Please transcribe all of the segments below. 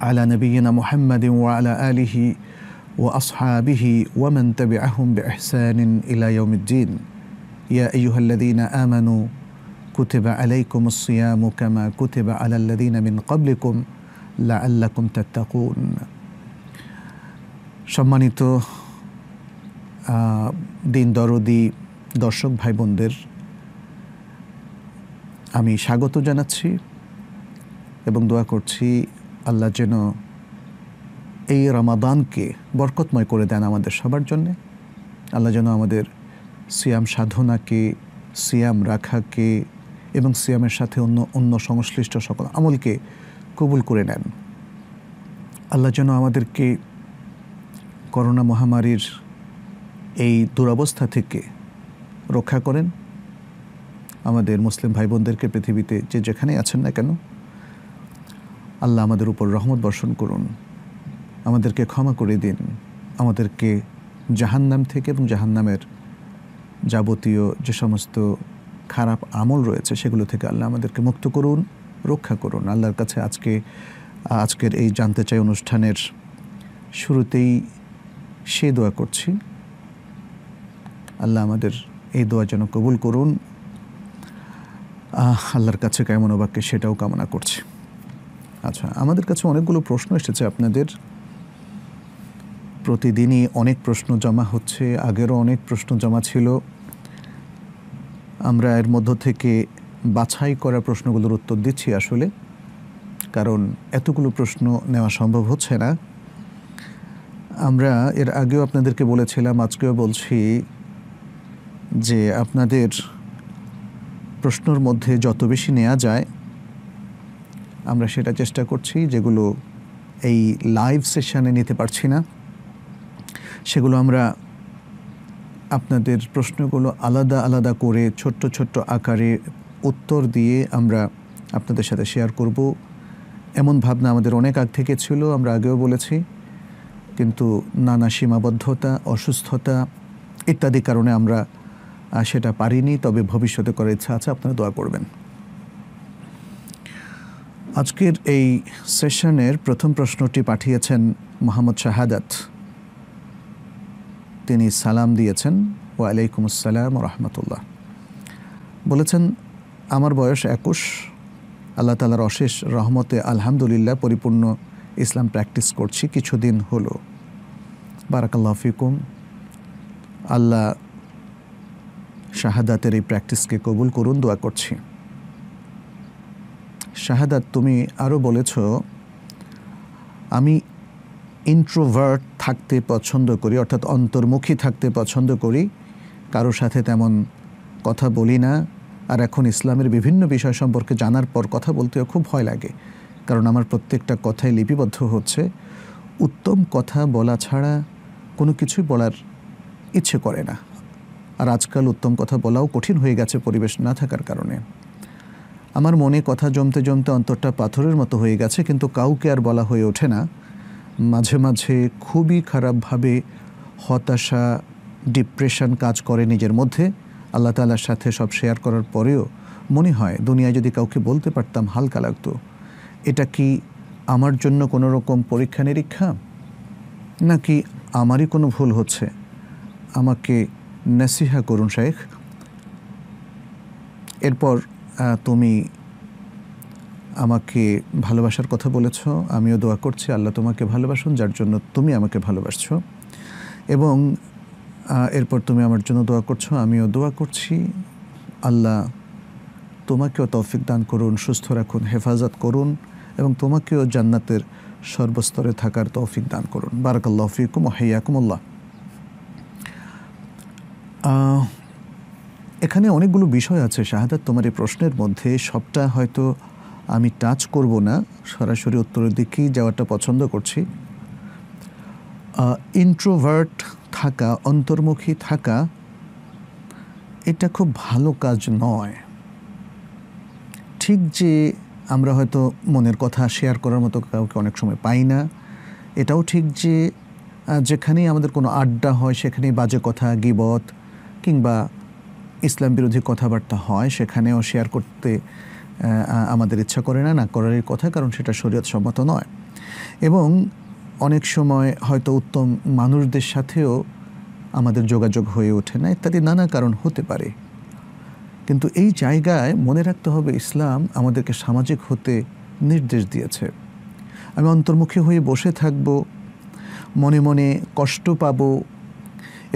على نبينا محمد وعلى آله وأصحابه ومن تبعهم بإحسان إلى يوم الدين يا أيها الذين آمنوا كتب عليكم الصيام كما كتب على الذين من قبلكم لعلكم تتقون সম্মানিত দিন দরদি দর্শক ভাই বোনদের আমি স্বাগত জানাচ্ছি এবং দোয়া করছি আল্লাহ যেন এই রমাদানকে বরকতময় করে দেন আমাদের সবার জন্যে আল্লাহ যেন আমাদের সিয়াম সাধনাকে সিয়াম রাখাকে এবং সিয়ামের সাথে অন্য অন্য সংশ্লিষ্ট সকল আমলকে কবুল করে নেন আল্লাহ যেন আমাদেরকে করোনা মহামারীর এই দুরবস্থা থেকে রক্ষা করেন আমাদের মুসলিম ভাই বোনদেরকে পৃথিবীতে যে যেখানে আছেন না কেন আল্লাহ আমাদের উপর রহমত বর্ষণ করুন আমাদেরকে ক্ষমা করে দিন আমাদেরকে জাহান্নাম থেকে এবং জাহান্নামের যাবতীয় যে সমস্ত খারাপ আমল রয়েছে সেগুলো থেকে আল্লাহ আমাদেরকে মুক্ত করুন রক্ষা করুন আল্লাহর কাছে আজকে আজকের এই জানতে চাই অনুষ্ঠানের শুরুতেই সে দোয়া করছি আল্লাহ আমাদের এই দোয়া যেন কবুল করুন আল্লাহর কাছে কেমন অবাক্যে সেটাও কামনা করছি আচ্ছা আমাদের কাছে অনেকগুলো প্রশ্ন এসেছে আপনাদের প্রতিদিনই অনেক প্রশ্ন জমা হচ্ছে আগেরও অনেক প্রশ্ন জমা ছিল আমরা এর মধ্য থেকে বাছাই করা প্রশ্নগুলোর উত্তর দিচ্ছি আসলে কারণ এতগুলো প্রশ্ন নেওয়া সম্ভব হচ্ছে না আমরা এর আগেও আপনাদেরকে বলেছিলাম আজকেও বলছি যে আপনাদের প্রশ্নর মধ্যে যত বেশি নেওয়া যায় আমরা সেটা চেষ্টা করছি যেগুলো এই লাইভ সেশানে নিতে পারছি না সেগুলো আমরা আপনাদের প্রশ্নগুলো আলাদা আলাদা করে ছোট্ট ছোট্ট আকারে উত্তর দিয়ে আমরা আপনাদের সাথে শেয়ার করব এমন ভাবনা আমাদের অনেক আগ থেকে ছিল আমরা আগেও বলেছি কিন্তু নানা সীমাবদ্ধতা অসুস্থতা ইত্যাদি কারণে আমরা সেটা পারিনি তবে ভবিষ্যতে করার ইচ্ছা আছে আপনারা দোয়া করবেন আজকের এই সেশনের প্রথম প্রশ্নটি পাঠিয়েছেন মোহাম্মদ শাহাদাত তিনি সালাম দিয়েছেন ওয়ালাইকুম আসসালাম রহমতুল্লাহ বলেছেন আমার বয়স একুশ আল্লাহ তালার অশেষ রহমতে আলহামদুলিল্লাহ পরিপূর্ণ ইসলাম প্র্যাকটিস করছি কিছুদিন হলো বারাকাল্লাহ হফিকুম আল্লাহ শাহাদাতের এই প্র্যাকটিসকে কবুল করুন দোয়া করছি শাহাদাত তুমি আরও বলেছ আমি ইন্ট্রোভার্ট থাকতে পছন্দ করি অর্থাৎ অন্তর্মুখী থাকতে পছন্দ করি কারোর সাথে তেমন কথা বলি না আর এখন ইসলামের বিভিন্ন বিষয় সম্পর্কে জানার পর কথা বলতেও খুব ভয় লাগে কারণ আমার প্রত্যেকটা কথায় লিপিবদ্ধ হচ্ছে উত্তম কথা বলা ছাড়া কোনো কিছুই বলার ইচ্ছে করে না আর আজকাল উত্তম কথা বলাও কঠিন হয়ে গেছে পরিবেশ না থাকার কারণে আমার মনে কথা জমতে জমতে অন্তরটা পাথরের মতো হয়ে গেছে কিন্তু কাউকে আর বলা হয়ে ওঠে না মাঝে মাঝে খুবই খারাপভাবে হতাশা ডিপ্রেশন কাজ করে নিজের মধ্যে আল্লাহ তালার সাথে সব শেয়ার করার পরেও মনে হয় দুনিয়ায় যদি কাউকে বলতে পারতাম হালকা লাগতো এটা কি আমার জন্য কোনো রকম পরীক্ষা নিরীক্ষা নাকি আমারই কোনো ভুল হচ্ছে আমাকে নাসিহা করুন শেখ এরপর তুমি আমাকে ভালোবাসার কথা বলেছ আমিও দোয়া করছি আল্লাহ তোমাকে ভালোবাসুন যার জন্য তুমি আমাকে ভালোবাসছো এবং এরপর তুমি আমার জন্য দোয়া করছো আমিও দোয়া করছি আল্লাহ তোমাকেও তৌফিক দান করুন সুস্থ রাখুন হেফাজত করুন এবং তোমাকেও জান্নাতের সর্বস্তরে থাকার তৌফিক দান করুন বারাকাল্লাহ ফিকুম হাইয়াকুমুল্লাহ এখানে অনেকগুলো বিষয় আছে শাহাদাত তোমার এই প্রশ্নের মধ্যে সবটা হয়তো আমি টাচ করব না সরাসরি উত্তরের দিকেই যাওয়াটা পছন্দ করছি ইন্ট্রোভার্ট থাকা অন্তর্মুখী থাকা এটা খুব ভালো কাজ নয় ঠিক যে আমরা হয়তো মনের কথা শেয়ার করার মতো কাউকে অনেক সময় পাই না এটাও ঠিক যে যেখানেই আমাদের কোনো আড্ডা হয় সেখানেই বাজে কথা গিবত কিংবা ইসলাম বিরোধী কথাবার্তা হয় সেখানেও শেয়ার করতে আমাদের ইচ্ছা করে না না করারই কথা কারণ সেটা শরীয়ত সম্মত নয় এবং অনেক সময় হয়তো উত্তম মানুষদের সাথেও আমাদের যোগাযোগ হয়ে ওঠে না ইত্যাদি নানা কারণ হতে পারে কিন্তু এই জায়গায় মনে রাখতে হবে ইসলাম আমাদেরকে সামাজিক হতে নির্দেশ দিয়েছে আমি অন্তর্মুখী হয়ে বসে থাকব মনে মনে কষ্ট পাবো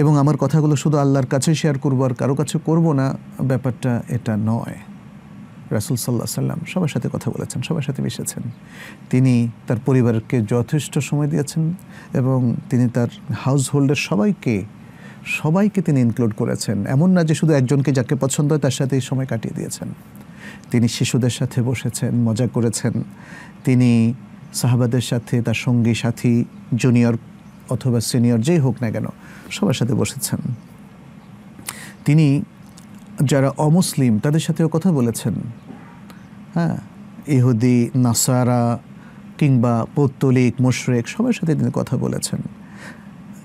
এবং আমার কথাগুলো শুধু আল্লাহর কাছে শেয়ার করবো আর কারো কাছে করব না ব্যাপারটা এটা নয় রাসুল সাল্লাহ সাল্লাম সবার সাথে কথা বলেছেন সবার সাথে মিশেছেন তিনি তার পরিবারকে যথেষ্ট সময় দিয়েছেন এবং তিনি তার হাউস হোল্ডের সবাইকে সবাইকে তিনি ইনক্লুড করেছেন এমন না যে শুধু একজনকে যাকে পছন্দ হয় তার সাথেই সময় কাটিয়ে দিয়েছেন তিনি শিশুদের সাথে বসেছেন মজা করেছেন তিনি সাহাবাদের সাথে তার সঙ্গী সাথী জুনিয়র অথবা সিনিয়র যেই হোক না কেন সবার সাথে বসেছেন তিনি যারা অমুসলিম তাদের সাথেও কথা বলেছেন হ্যাঁ ইহুদি নাসারা কিংবা পৌত্তলিক মুশরেক সবার সাথে তিনি কথা বলেছেন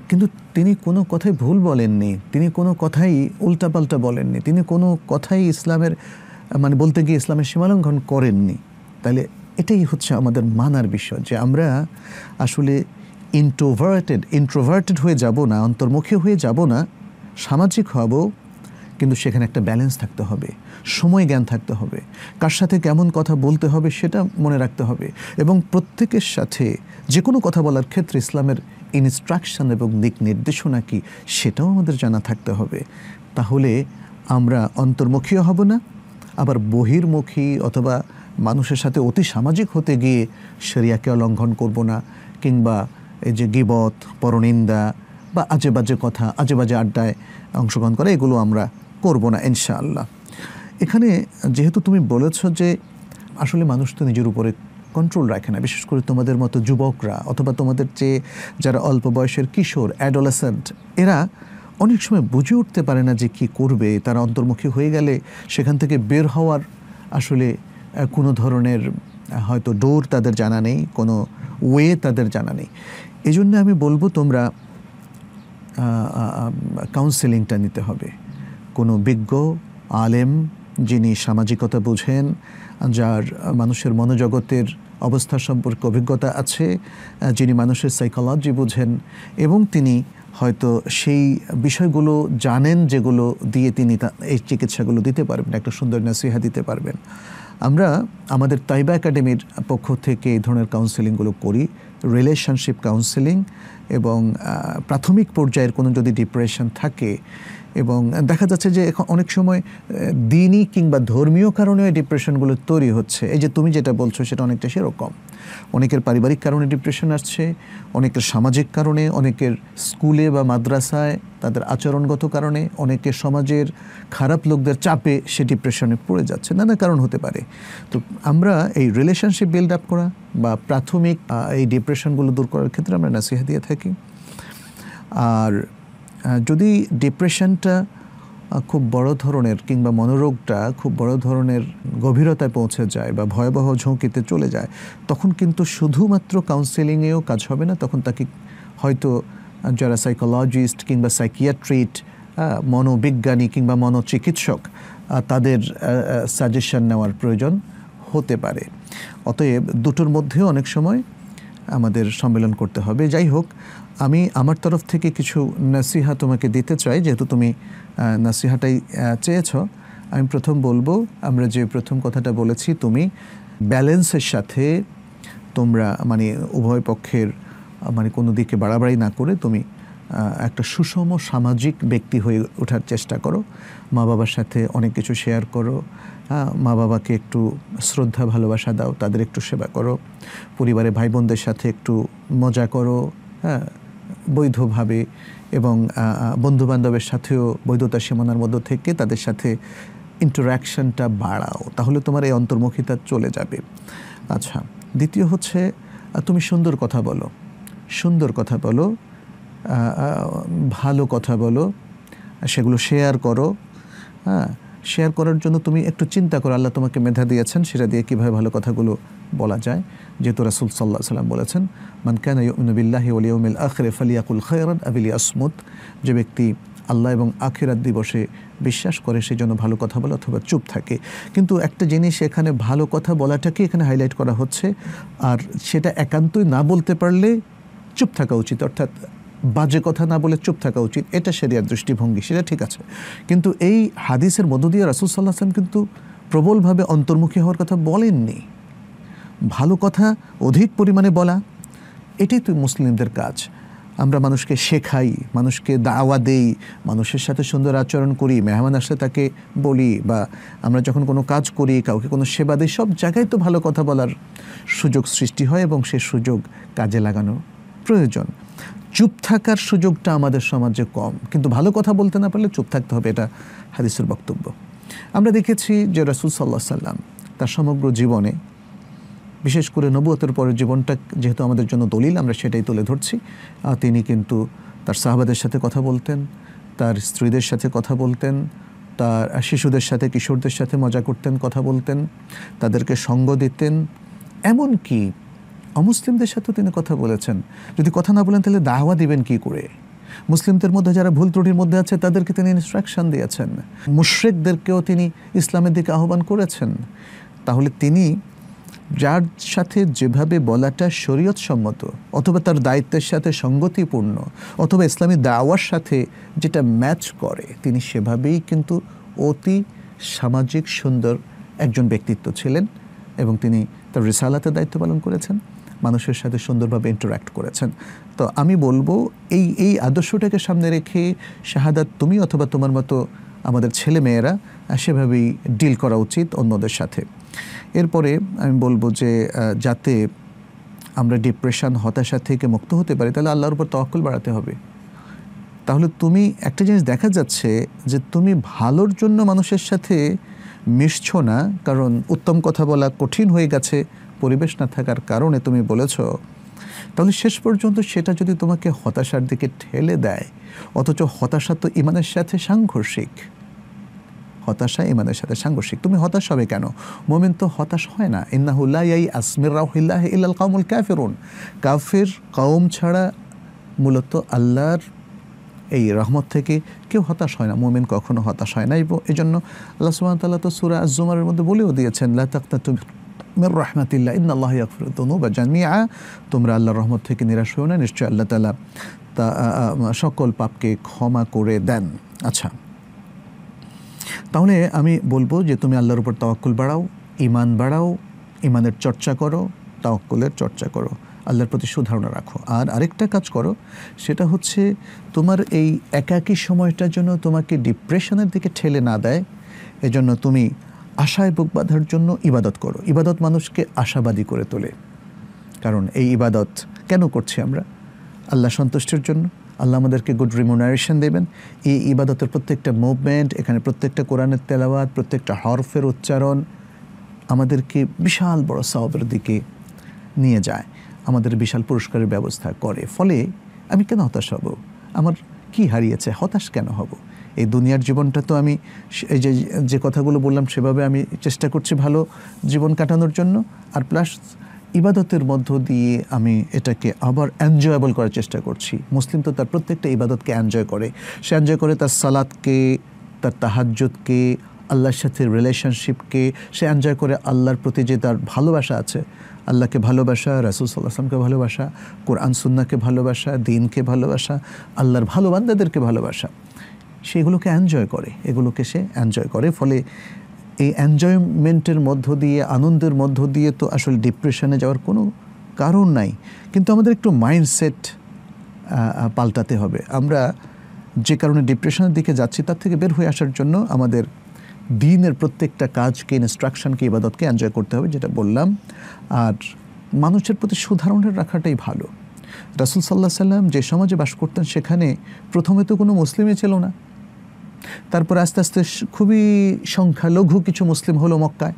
কিন্তু তিনি কোনো কথাই ভুল বলেননি তিনি কোনো কথাই উল্টাপাল্টা বলেননি তিনি কোনো কথাই ইসলামের মানে বলতে গিয়ে ইসলামের সীমালঙ্ঘন করেননি তাহলে এটাই হচ্ছে আমাদের মানার বিষয় যে আমরা আসলে ইন্ট্রোভার্টেড ইন্ট্রোভার্টেড হয়ে যাব না অন্তর্মুখী হয়ে যাব না সামাজিক হব কিন্তু সেখানে একটা ব্যালেন্স থাকতে হবে সময় জ্ঞান থাকতে হবে কার সাথে কেমন কথা বলতে হবে সেটা মনে রাখতে হবে এবং প্রত্যেকের সাথে যে কোনো কথা বলার ক্ষেত্রে ইসলামের ইনস্ট্রাকশন এবং দিক নির্দেশনা কি সেটাও আমাদের জানা থাকতে হবে তাহলে আমরা অন্তর্মুখীও হব না আবার বহির্মুখী অথবা মানুষের সাথে অতি সামাজিক হতে গিয়ে সেরিয়াকে লঙ্ঘন করব না কিংবা এই যে গিবত পরনিন্দা বা আজে বাজে কথা আজে বাজে আড্ডায় অংশগ্রহণ করা এগুলো আমরা করব না ইনশাআল্লাহ এখানে যেহেতু তুমি বলেছ যে আসলে মানুষ তো নিজের উপরে কন্ট্রোল রাখে না বিশেষ করে তোমাদের মতো যুবকরা অথবা তোমাদের চেয়ে যারা অল্প বয়সের কিশোর অ্যাডোলেসেন্ট এরা অনেক সময় বুঝে উঠতে পারে না যে কি করবে তারা অন্তর্মুখী হয়ে গেলে সেখান থেকে বের হওয়ার আসলে কোনো ধরনের হয়তো ডোর তাদের জানা নেই কোনো ওয়ে তাদের জানা নেই এই আমি বলবো তোমরা কাউন্সেলিংটা নিতে হবে কোনো বিজ্ঞ আলেম যিনি সামাজিকতা বোঝেন যার মানুষের মনোজগতের অবস্থা সম্পর্কে অভিজ্ঞতা আছে যিনি মানুষের সাইকোলজি বোঝেন এবং তিনি হয়তো সেই বিষয়গুলো জানেন যেগুলো দিয়ে তিনি এই চিকিৎসাগুলো দিতে পারবেন একটা সুন্দর নাসিহা দিতে পারবেন আমরা আমাদের তাইবা একাডেমির পক্ষ থেকে এই ধরনের কাউন্সেলিংগুলো করি রিলেশনশিপ কাউন্সেলিং এবং প্রাথমিক পর্যায়ের কোনো যদি ডিপ্রেশন থাকে এবং দেখা যাচ্ছে যে এখন অনেক সময় দিনই কিংবা ধর্মীয় কারণেও ডিপ্রেশনগুলো তৈরি হচ্ছে এই যে তুমি যেটা বলছো সেটা অনেকটা সেরকম অনেকের পারিবারিক কারণে ডিপ্রেশন আসছে অনেকের সামাজিক কারণে অনেকের স্কুলে বা মাদ্রাসায় তাদের আচরণগত কারণে অনেকে সমাজের খারাপ লোকদের চাপে সে ডিপ্রেশনে পড়ে যাচ্ছে নানা কারণ হতে পারে তো আমরা এই রিলেশনশিপ বিল্ড আপ করা বা প্রাথমিক এই ডিপ্রেশনগুলো দূর করার ক্ষেত্রে আমরা নাসিহা দিয়ে থাকি আর যদি ডিপ্রেশনটা খুব বড় ধরনের কিংবা মনোরোগটা খুব বড় ধরনের গভীরতায় পৌঁছে যায় বা ভয়াবহ ঝুঁকিতে চলে যায় তখন কিন্তু শুধুমাত্র কাউন্সেলিংয়েও কাজ হবে না তখন তাকে হয়তো যারা সাইকোলজিস্ট কিংবা সাইকিয়াট্রিট মনোবিজ্ঞানী কিংবা মনোচিকিৎসক তাদের সাজেশন নেওয়ার প্রয়োজন হতে পারে অতএব দুটোর মধ্যেও অনেক সময় আমাদের সম্মেলন করতে হবে যাই হোক আমি আমার তরফ থেকে কিছু নাসিহা তোমাকে দিতে চাই যেহেতু তুমি নাসিহাটাই চেয়েছ আমি প্রথম বলবো আমরা যে প্রথম কথাটা বলেছি তুমি ব্যালেন্সের সাথে তোমরা মানে উভয় পক্ষের মানে কোনো দিকে বাড়াবাড়ি না করে তুমি একটা সুষম সামাজিক ব্যক্তি হয়ে ওঠার চেষ্টা করো মা বাবার সাথে অনেক কিছু শেয়ার করো হ্যাঁ মা বাবাকে একটু শ্রদ্ধা ভালোবাসা দাও তাদের একটু সেবা করো পরিবারে ভাই বোনদের সাথে একটু মজা করো হ্যাঁ বৈধভাবে এবং বন্ধুবান্ধবের সাথেও বৈধতা সীমানার মধ্য থেকে তাদের সাথে ইন্টারাকশনটা বাড়াও তাহলে তোমার এই অন্তর্মুখিতা চলে যাবে আচ্ছা দ্বিতীয় হচ্ছে তুমি সুন্দর কথা বলো সুন্দর কথা বলো ভালো কথা বলো সেগুলো শেয়ার করো হ্যাঁ শেয়ার করার জন্য তুমি একটু চিন্তা করো আল্লাহ তোমাকে মেধা দিয়েছেন সেটা দিয়ে কীভাবে ভালো কথাগুলো বলা যায় যেহেতু রাসুল সাল্লাহ সাল্লাম বলেছেন মানকানা ইউমিল্লাহি ওলিউমিল আখরে ফালিয়াকুল খৈরান আবিলি আসমুদ যে ব্যক্তি আল্লাহ এবং আখিরাত দিবসে বিশ্বাস করে সেই জন্য ভালো কথা বলে অথবা চুপ থাকে কিন্তু একটা জিনিস এখানে ভালো কথা বলাটাকে এখানে হাইলাইট করা হচ্ছে আর সেটা একান্তই না বলতে পারলে চুপ থাকা উচিত অর্থাৎ বাজে কথা না বলে চুপ থাকা উচিত এটা সেরিয়ার দৃষ্টিভঙ্গি সেটা ঠিক আছে কিন্তু এই হাদিসের মধ্য দিয়ে রাসুল সাল্লাহ আসলাম কিন্তু প্রবলভাবে অন্তর্মুখী হওয়ার কথা বলেননি ভালো কথা অধিক পরিমাণে বলা এটাই তো মুসলিমদের কাজ আমরা মানুষকে শেখাই মানুষকে দাওয়া দেই মানুষের সাথে সুন্দর আচরণ করি মেহমান আসলে তাকে বলি বা আমরা যখন কোনো কাজ করি কাউকে কোনো সেবা দিই সব জায়গায় তো ভালো কথা বলার সুযোগ সৃষ্টি হয় এবং সেই সুযোগ কাজে লাগানো প্রয়োজন চুপ থাকার সুযোগটা আমাদের সমাজে কম কিন্তু ভালো কথা বলতে না পারলে চুপ থাকতে হবে এটা হাদিসের বক্তব্য আমরা দেখেছি যে রাসুল সাল্লাহ সাল্লাম তার সমগ্র জীবনে বিশেষ করে নবুয়তের পরের জীবনটা যেহেতু আমাদের জন্য দলিল আমরা সেটাই তুলে ধরছি তিনি কিন্তু তার সাহবাদের সাথে কথা বলতেন তার স্ত্রীদের সাথে কথা বলতেন তার শিশুদের সাথে কিশোরদের সাথে মজা করতেন কথা বলতেন তাদেরকে সঙ্গ দিতেন এমন কি অমুসলিমদের সাথেও তিনি কথা বলেছেন যদি কথা না বলেন তাহলে দাওয়া দিবেন কি করে মুসলিমদের মধ্যে যারা ভুল ত্রুটির মধ্যে আছে তাদেরকে তিনি ইনস্ট্রাকশন দিয়েছেন মুশ্রেকদেরকেও তিনি ইসলামের দিকে আহ্বান করেছেন তাহলে তিনি যার সাথে যেভাবে বলাটা শরীয়তসম্মত অথবা তার দায়িত্বের সাথে সঙ্গতিপূর্ণ অথবা ইসলামী দাওয়ার সাথে যেটা ম্যাচ করে তিনি সেভাবেই কিন্তু অতি সামাজিক সুন্দর একজন ব্যক্তিত্ব ছিলেন এবং তিনি তার রিসালাতে দায়িত্ব পালন করেছেন মানুষের সাথে সুন্দরভাবে ইন্টারাক্ট করেছেন তো আমি বলবো এই এই আদর্শটাকে সামনে রেখে শাহাদাত তুমি অথবা তোমার মতো আমাদের ছেলে মেয়েরা সেভাবেই ডিল করা উচিত অন্যদের সাথে এরপরে আমি বলবো যে যাতে আমরা ডিপ্রেশন হতাশা থেকে মুক্ত হতে পারি তাহলে আল্লাহর উপর তহকুল বাড়াতে হবে তাহলে তুমি একটা জিনিস দেখা যাচ্ছে যে তুমি ভালোর জন্য মানুষের সাথে মিশছ না কারণ উত্তম কথা বলা কঠিন হয়ে গেছে পরিবেশ না থাকার কারণে তুমি বলেছ তাহলে শেষ পর্যন্ত সেটা যদি তোমাকে হতাশার দিকে ঠেলে দেয় অথচ হতাশা তো ইমানের সাথে সাংঘর্ষিক হতাশা ইমানের সাথে সাংঘর্ষিক তুমি হতাশ হবে কেন মোমেন তো হতাশ হয় না ইন্নাহুল্লাহ আসমির রাহুল্লাহ ইল্লাল কামুল কাফিরুন কাফির কাউম ছাড়া মূলত আল্লাহর এই রহমত থেকে কেউ হতাশ হয় না মোমেন কখনো হতাশ হয় না এই জন্য আল্লাহ সুবাহতাল্লাহ তো সুরা জুমারের মধ্যে বলেও দিয়েছেন লা তুমি মির রহমাতিল্লা ইন আল্লাহ ইয়াকফর বা জামিয়া তোমরা আল্লাহর রহমত থেকে নিরাশ হও না নিশ্চয় আল্লাহ তালা তা সকল পাপকে ক্ষমা করে দেন আচ্ছা তাহলে আমি বলবো যে তুমি আল্লাহর উপর তওয়াক্কুল বাড়াও ইমান বাড়াও ইমানের চর্চা করো তওয়াক্কুলের চর্চা করো আল্লাহর প্রতি সুধারণা রাখো আর আরেকটা কাজ করো সেটা হচ্ছে তোমার এই একাকী সময়টার জন্য তোমাকে ডিপ্রেশনের দিকে ঠেলে না দেয় এজন্য তুমি আশায় বুক বাঁধার জন্য ইবাদত করো ইবাদত মানুষকে আশাবাদী করে তোলে কারণ এই ইবাদত কেন করছি আমরা আল্লাহ সন্তুষ্টির জন্য আল্লাহ আমাদেরকে গুড রিমোনারেশন দেবেন এই ইবাদতের প্রত্যেকটা মুভমেন্ট এখানে প্রত্যেকটা কোরআনের তেলাওয়াত প্রত্যেকটা হরফের উচ্চারণ আমাদেরকে বিশাল বড় সাহবের দিকে নিয়ে যায় আমাদের বিশাল পুরস্কারের ব্যবস্থা করে ফলে আমি কেন হতাশ হব আমার কি হারিয়েছে হতাশ কেন হব এই দুনিয়ার জীবনটা তো আমি এই যে যে কথাগুলো বললাম সেভাবে আমি চেষ্টা করছি ভালো জীবন কাটানোর জন্য আর প্লাস ইবাদতের মধ্য দিয়ে আমি এটাকে আবার এনজয়েবল করার চেষ্টা করছি মুসলিম তো তার প্রত্যেকটা ইবাদতকে এনজয় করে সে এনজয় করে তার সালাদকে তার তাহাজকে আল্লাহর সাথে রিলেশনশিপকে সে এনজয় করে আল্লাহর প্রতি যে তার ভালোবাসা আছে আল্লাহকে ভালোবাসা রাসুল সাল্লাহামকে ভালোবাসা কোরআন সুন্নাকে ভালোবাসা দিনকে ভালোবাসা আল্লাহর ভালোবান্ধাদেরকে ভালোবাসা সেগুলোকে এনজয় করে এগুলোকে সে এনজয় করে ফলে এই এনজয়মেন্টের মধ্য দিয়ে আনন্দের মধ্য দিয়ে তো আসলে ডিপ্রেশনে যাওয়ার কোনো কারণ নাই কিন্তু আমাদের একটু মাইন্ডসেট পাল্টাতে হবে আমরা যে কারণে ডিপ্রেশনের দিকে যাচ্ছি তার থেকে বের হয়ে আসার জন্য আমাদের দিনের প্রত্যেকটা কাজকে ইনস্ট্রাকশনকে ইবাদতকে এনজয় করতে হবে যেটা বললাম আর মানুষের প্রতি সুধারণের রাখাটাই ভালো রাসুল সাল্লাহ সাল্লাম যে সমাজে বাস করতেন সেখানে প্রথমে তো কোনো মুসলিমই ছিল না তারপর আস্তে আস্তে খুবই সংখ্যালঘু কিছু মুসলিম হলো মক্কায়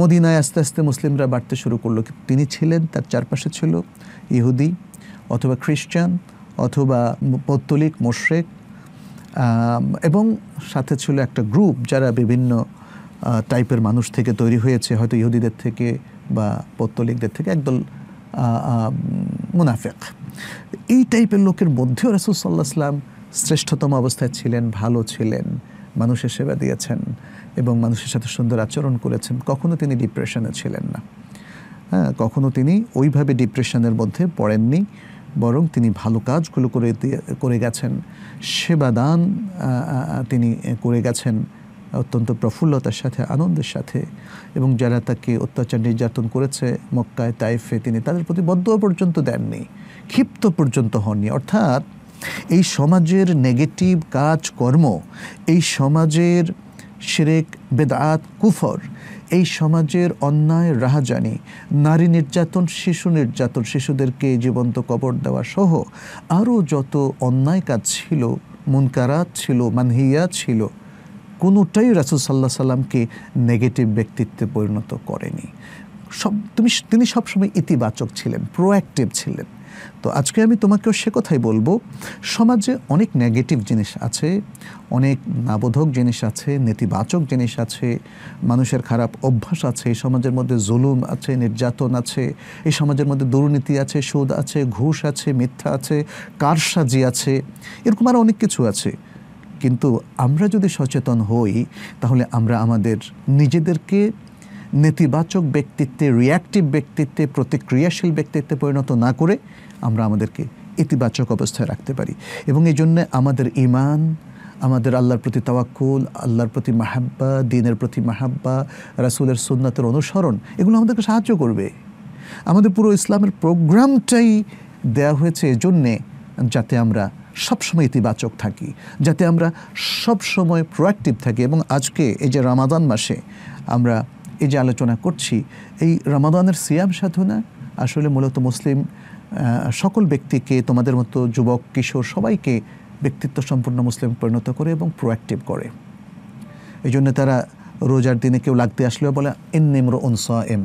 মদিনায় আস্তে আস্তে মুসলিমরা বাড়তে শুরু করলো তিনি ছিলেন তার চারপাশে ছিল ইহুদি অথবা খ্রিস্টান অথবা পত্তলিক মোশ্রেক এবং সাথে ছিল একটা গ্রুপ যারা বিভিন্ন টাইপের মানুষ থেকে তৈরি হয়েছে হয়তো ইহুদিদের থেকে বা পত্তলিকদের থেকে একদল মুনাফেক এই টাইপের লোকের মধ্যেও রাসুল সাল্লাহ সাল্লাম শ্রেষ্ঠতম অবস্থায় ছিলেন ভালো ছিলেন মানুষের সেবা দিয়েছেন এবং মানুষের সাথে সুন্দর আচরণ করেছেন কখনো তিনি ডিপ্রেশনে ছিলেন না হ্যাঁ কখনো তিনি ওইভাবে ডিপ্রেশনের মধ্যে পড়েননি বরং তিনি ভালো কাজগুলো করে দিয়ে করে গেছেন সেবাদান তিনি করে গেছেন অত্যন্ত প্রফুল্লতার সাথে আনন্দের সাথে এবং যারা তাকে অত্যাচার নির্যাতন করেছে মক্কায় তাইফে তিনি তাদের প্রতি বদ্ধ পর্যন্ত দেননি ক্ষিপ্ত পর্যন্ত হননি অর্থাৎ এই সমাজের নেগেটিভ কাজকর্ম এই সমাজের সেরেক বেদাত কুফর এই সমাজের অন্যায় রাহাজানি নারী নির্যাতন শিশু নির্যাতন শিশুদেরকে জীবন্ত কবর দেওয়া সহ আরও যত অন্যায় কাজ ছিল মুনকারাত ছিল মানহিয়া ছিল কোনোটাই রাসুল সাল্লাহ সাল্লামকে নেগেটিভ ব্যক্তিত্বে পরিণত করেনি সব তুমি তিনি সবসময় ইতিবাচক ছিলেন প্রোঅ্যাক্টিভ ছিলেন তো আজকে আমি তোমাকেও সে কথাই বলবো সমাজে অনেক নেগেটিভ জিনিস আছে অনেক নাবোধক জিনিস আছে নেতিবাচক জিনিস আছে মানুষের খারাপ অভ্যাস আছে এই সমাজের মধ্যে জুলুম আছে নির্যাতন আছে এই সমাজের মধ্যে দুর্নীতি আছে সুদ আছে ঘুষ আছে মিথ্যা আছে কারসাজি আছে এরকম আরও অনেক কিছু আছে কিন্তু আমরা যদি সচেতন হই তাহলে আমরা আমাদের নিজেদেরকে নেতিবাচক ব্যক্তিত্বে রিয়াক্টিভ ব্যক্তিত্বে প্রতিক্রিয়াশীল ব্যক্তিত্বে পরিণত না করে আমরা আমাদেরকে ইতিবাচক অবস্থায় রাখতে পারি এবং এই জন্যে আমাদের ইমান আমাদের আল্লাহর প্রতি তাওয়াক্কুল আল্লাহর প্রতি মাহাব্বা দিনের প্রতি মাহাব্বা রাসুলের সুন্নাতের অনুসরণ এগুলো আমাদেরকে সাহায্য করবে আমাদের পুরো ইসলামের প্রোগ্রামটাই দেয়া হয়েছে এজন্যে যাতে আমরা সবসময় ইতিবাচক থাকি যাতে আমরা সবসময় প্রোয়াক্টিভ থাকি এবং আজকে এই যে রামাদান মাসে আমরা এই যে আলোচনা করছি এই রামাদানের সিয়াম সাধনা আসলে মূলত মুসলিম সকল ব্যক্তিকে তোমাদের মতো যুবক কিশোর সবাইকে ব্যক্তিত্ব সম্পূর্ণ মুসলিম পরিণত করে এবং প্রোয়াক্টিভ করে এই জন্য তারা রোজার দিনে কেউ লাগতে আসলেও বলে এন নেমর উনসা এম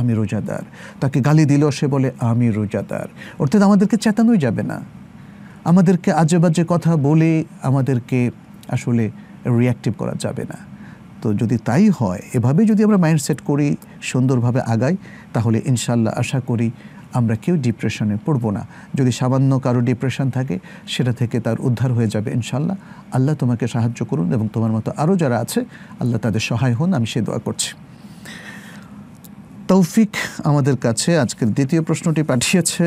আমি রোজাদার তাকে গালি দিলেও সে বলে আমি রোজাদার অর্থাৎ আমাদেরকে চেতানোই যাবে না আমাদেরকে আজে বাজে কথা বলে আমাদেরকে আসলে রিয়াক্টিভ করা যাবে না তো যদি তাই হয় এভাবে যদি আমরা মাইন্ডসেট করি সুন্দরভাবে আগাই তাহলে ইনশাল্লাহ আশা করি আমরা কেউ ডিপ্রেশনে পড়ব না যদি সামান্য কারো ডিপ্রেশন থাকে সেটা থেকে তার উদ্ধার হয়ে যাবে ইনশাল্লাহ আল্লাহ তোমাকে সাহায্য করুন এবং তোমার মতো আরও যারা আছে আল্লাহ তাদের সহায় হন আমি সে দোয়া করছি তৌফিক আমাদের কাছে আজকের দ্বিতীয় প্রশ্নটি পাঠিয়েছে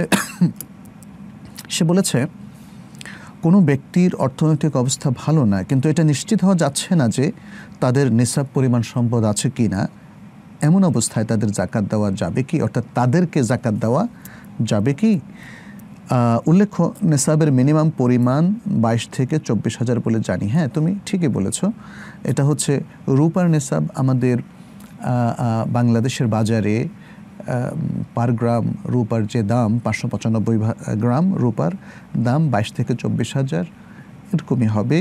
সে বলেছে কোনো ব্যক্তির অর্থনৈতিক অবস্থা ভালো না কিন্তু এটা নিশ্চিত হওয়া যাচ্ছে না যে তাদের নিসাব পরিমাণ সম্পদ আছে কি না এমন অবস্থায় তাদের জাকাত দেওয়া যাবে কি অর্থাৎ তাদেরকে জাকাত দেওয়া যাবে কি উল্লেখ্য নেশাবের মিনিমাম পরিমাণ বাইশ থেকে চব্বিশ হাজার বলে জানি হ্যাঁ তুমি ঠিকই বলেছ এটা হচ্ছে রূপার নেশাব আমাদের বাংলাদেশের বাজারে পার গ্রাম রূপার যে দাম পাঁচশো পঁচানব্বই গ্রাম রূপার দাম বাইশ থেকে চব্বিশ হাজার এরকমই হবে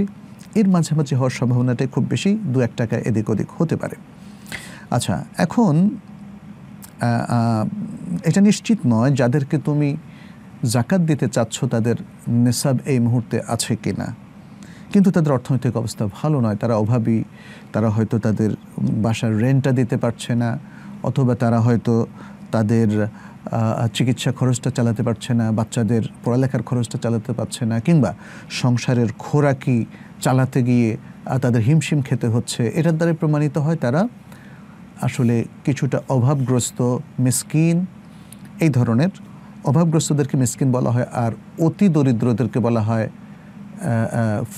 এর মাঝামাঝি হওয়ার সম্ভাবনাটাই খুব বেশি দু এক টাকা এদিক ওদিক হতে পারে আচ্ছা এখন এটা নিশ্চিত নয় যাদেরকে তুমি জাকাত দিতে চাচ্ছ তাদের নেশাব এই মুহূর্তে আছে কি না কিন্তু তাদের অর্থনৈতিক অবস্থা ভালো নয় তারা অভাবী তারা হয়তো তাদের বাসার রেন্টটা দিতে পারছে না অথবা তারা হয়তো তাদের চিকিৎসা খরচটা চালাতে পারছে না বাচ্চাদের পড়ালেখার খরচটা চালাতে পারছে না কিংবা সংসারের খোরাকি চালাতে গিয়ে তাদের হিমশিম খেতে হচ্ছে এটার দ্বারা প্রমাণিত হয় তারা আসলে কিছুটা অভাবগ্রস্ত মিসকিন এই ধরনের অভাবগ্রস্তদেরকে মিসকিন বলা হয় আর অতি দরিদ্রদেরকে বলা হয়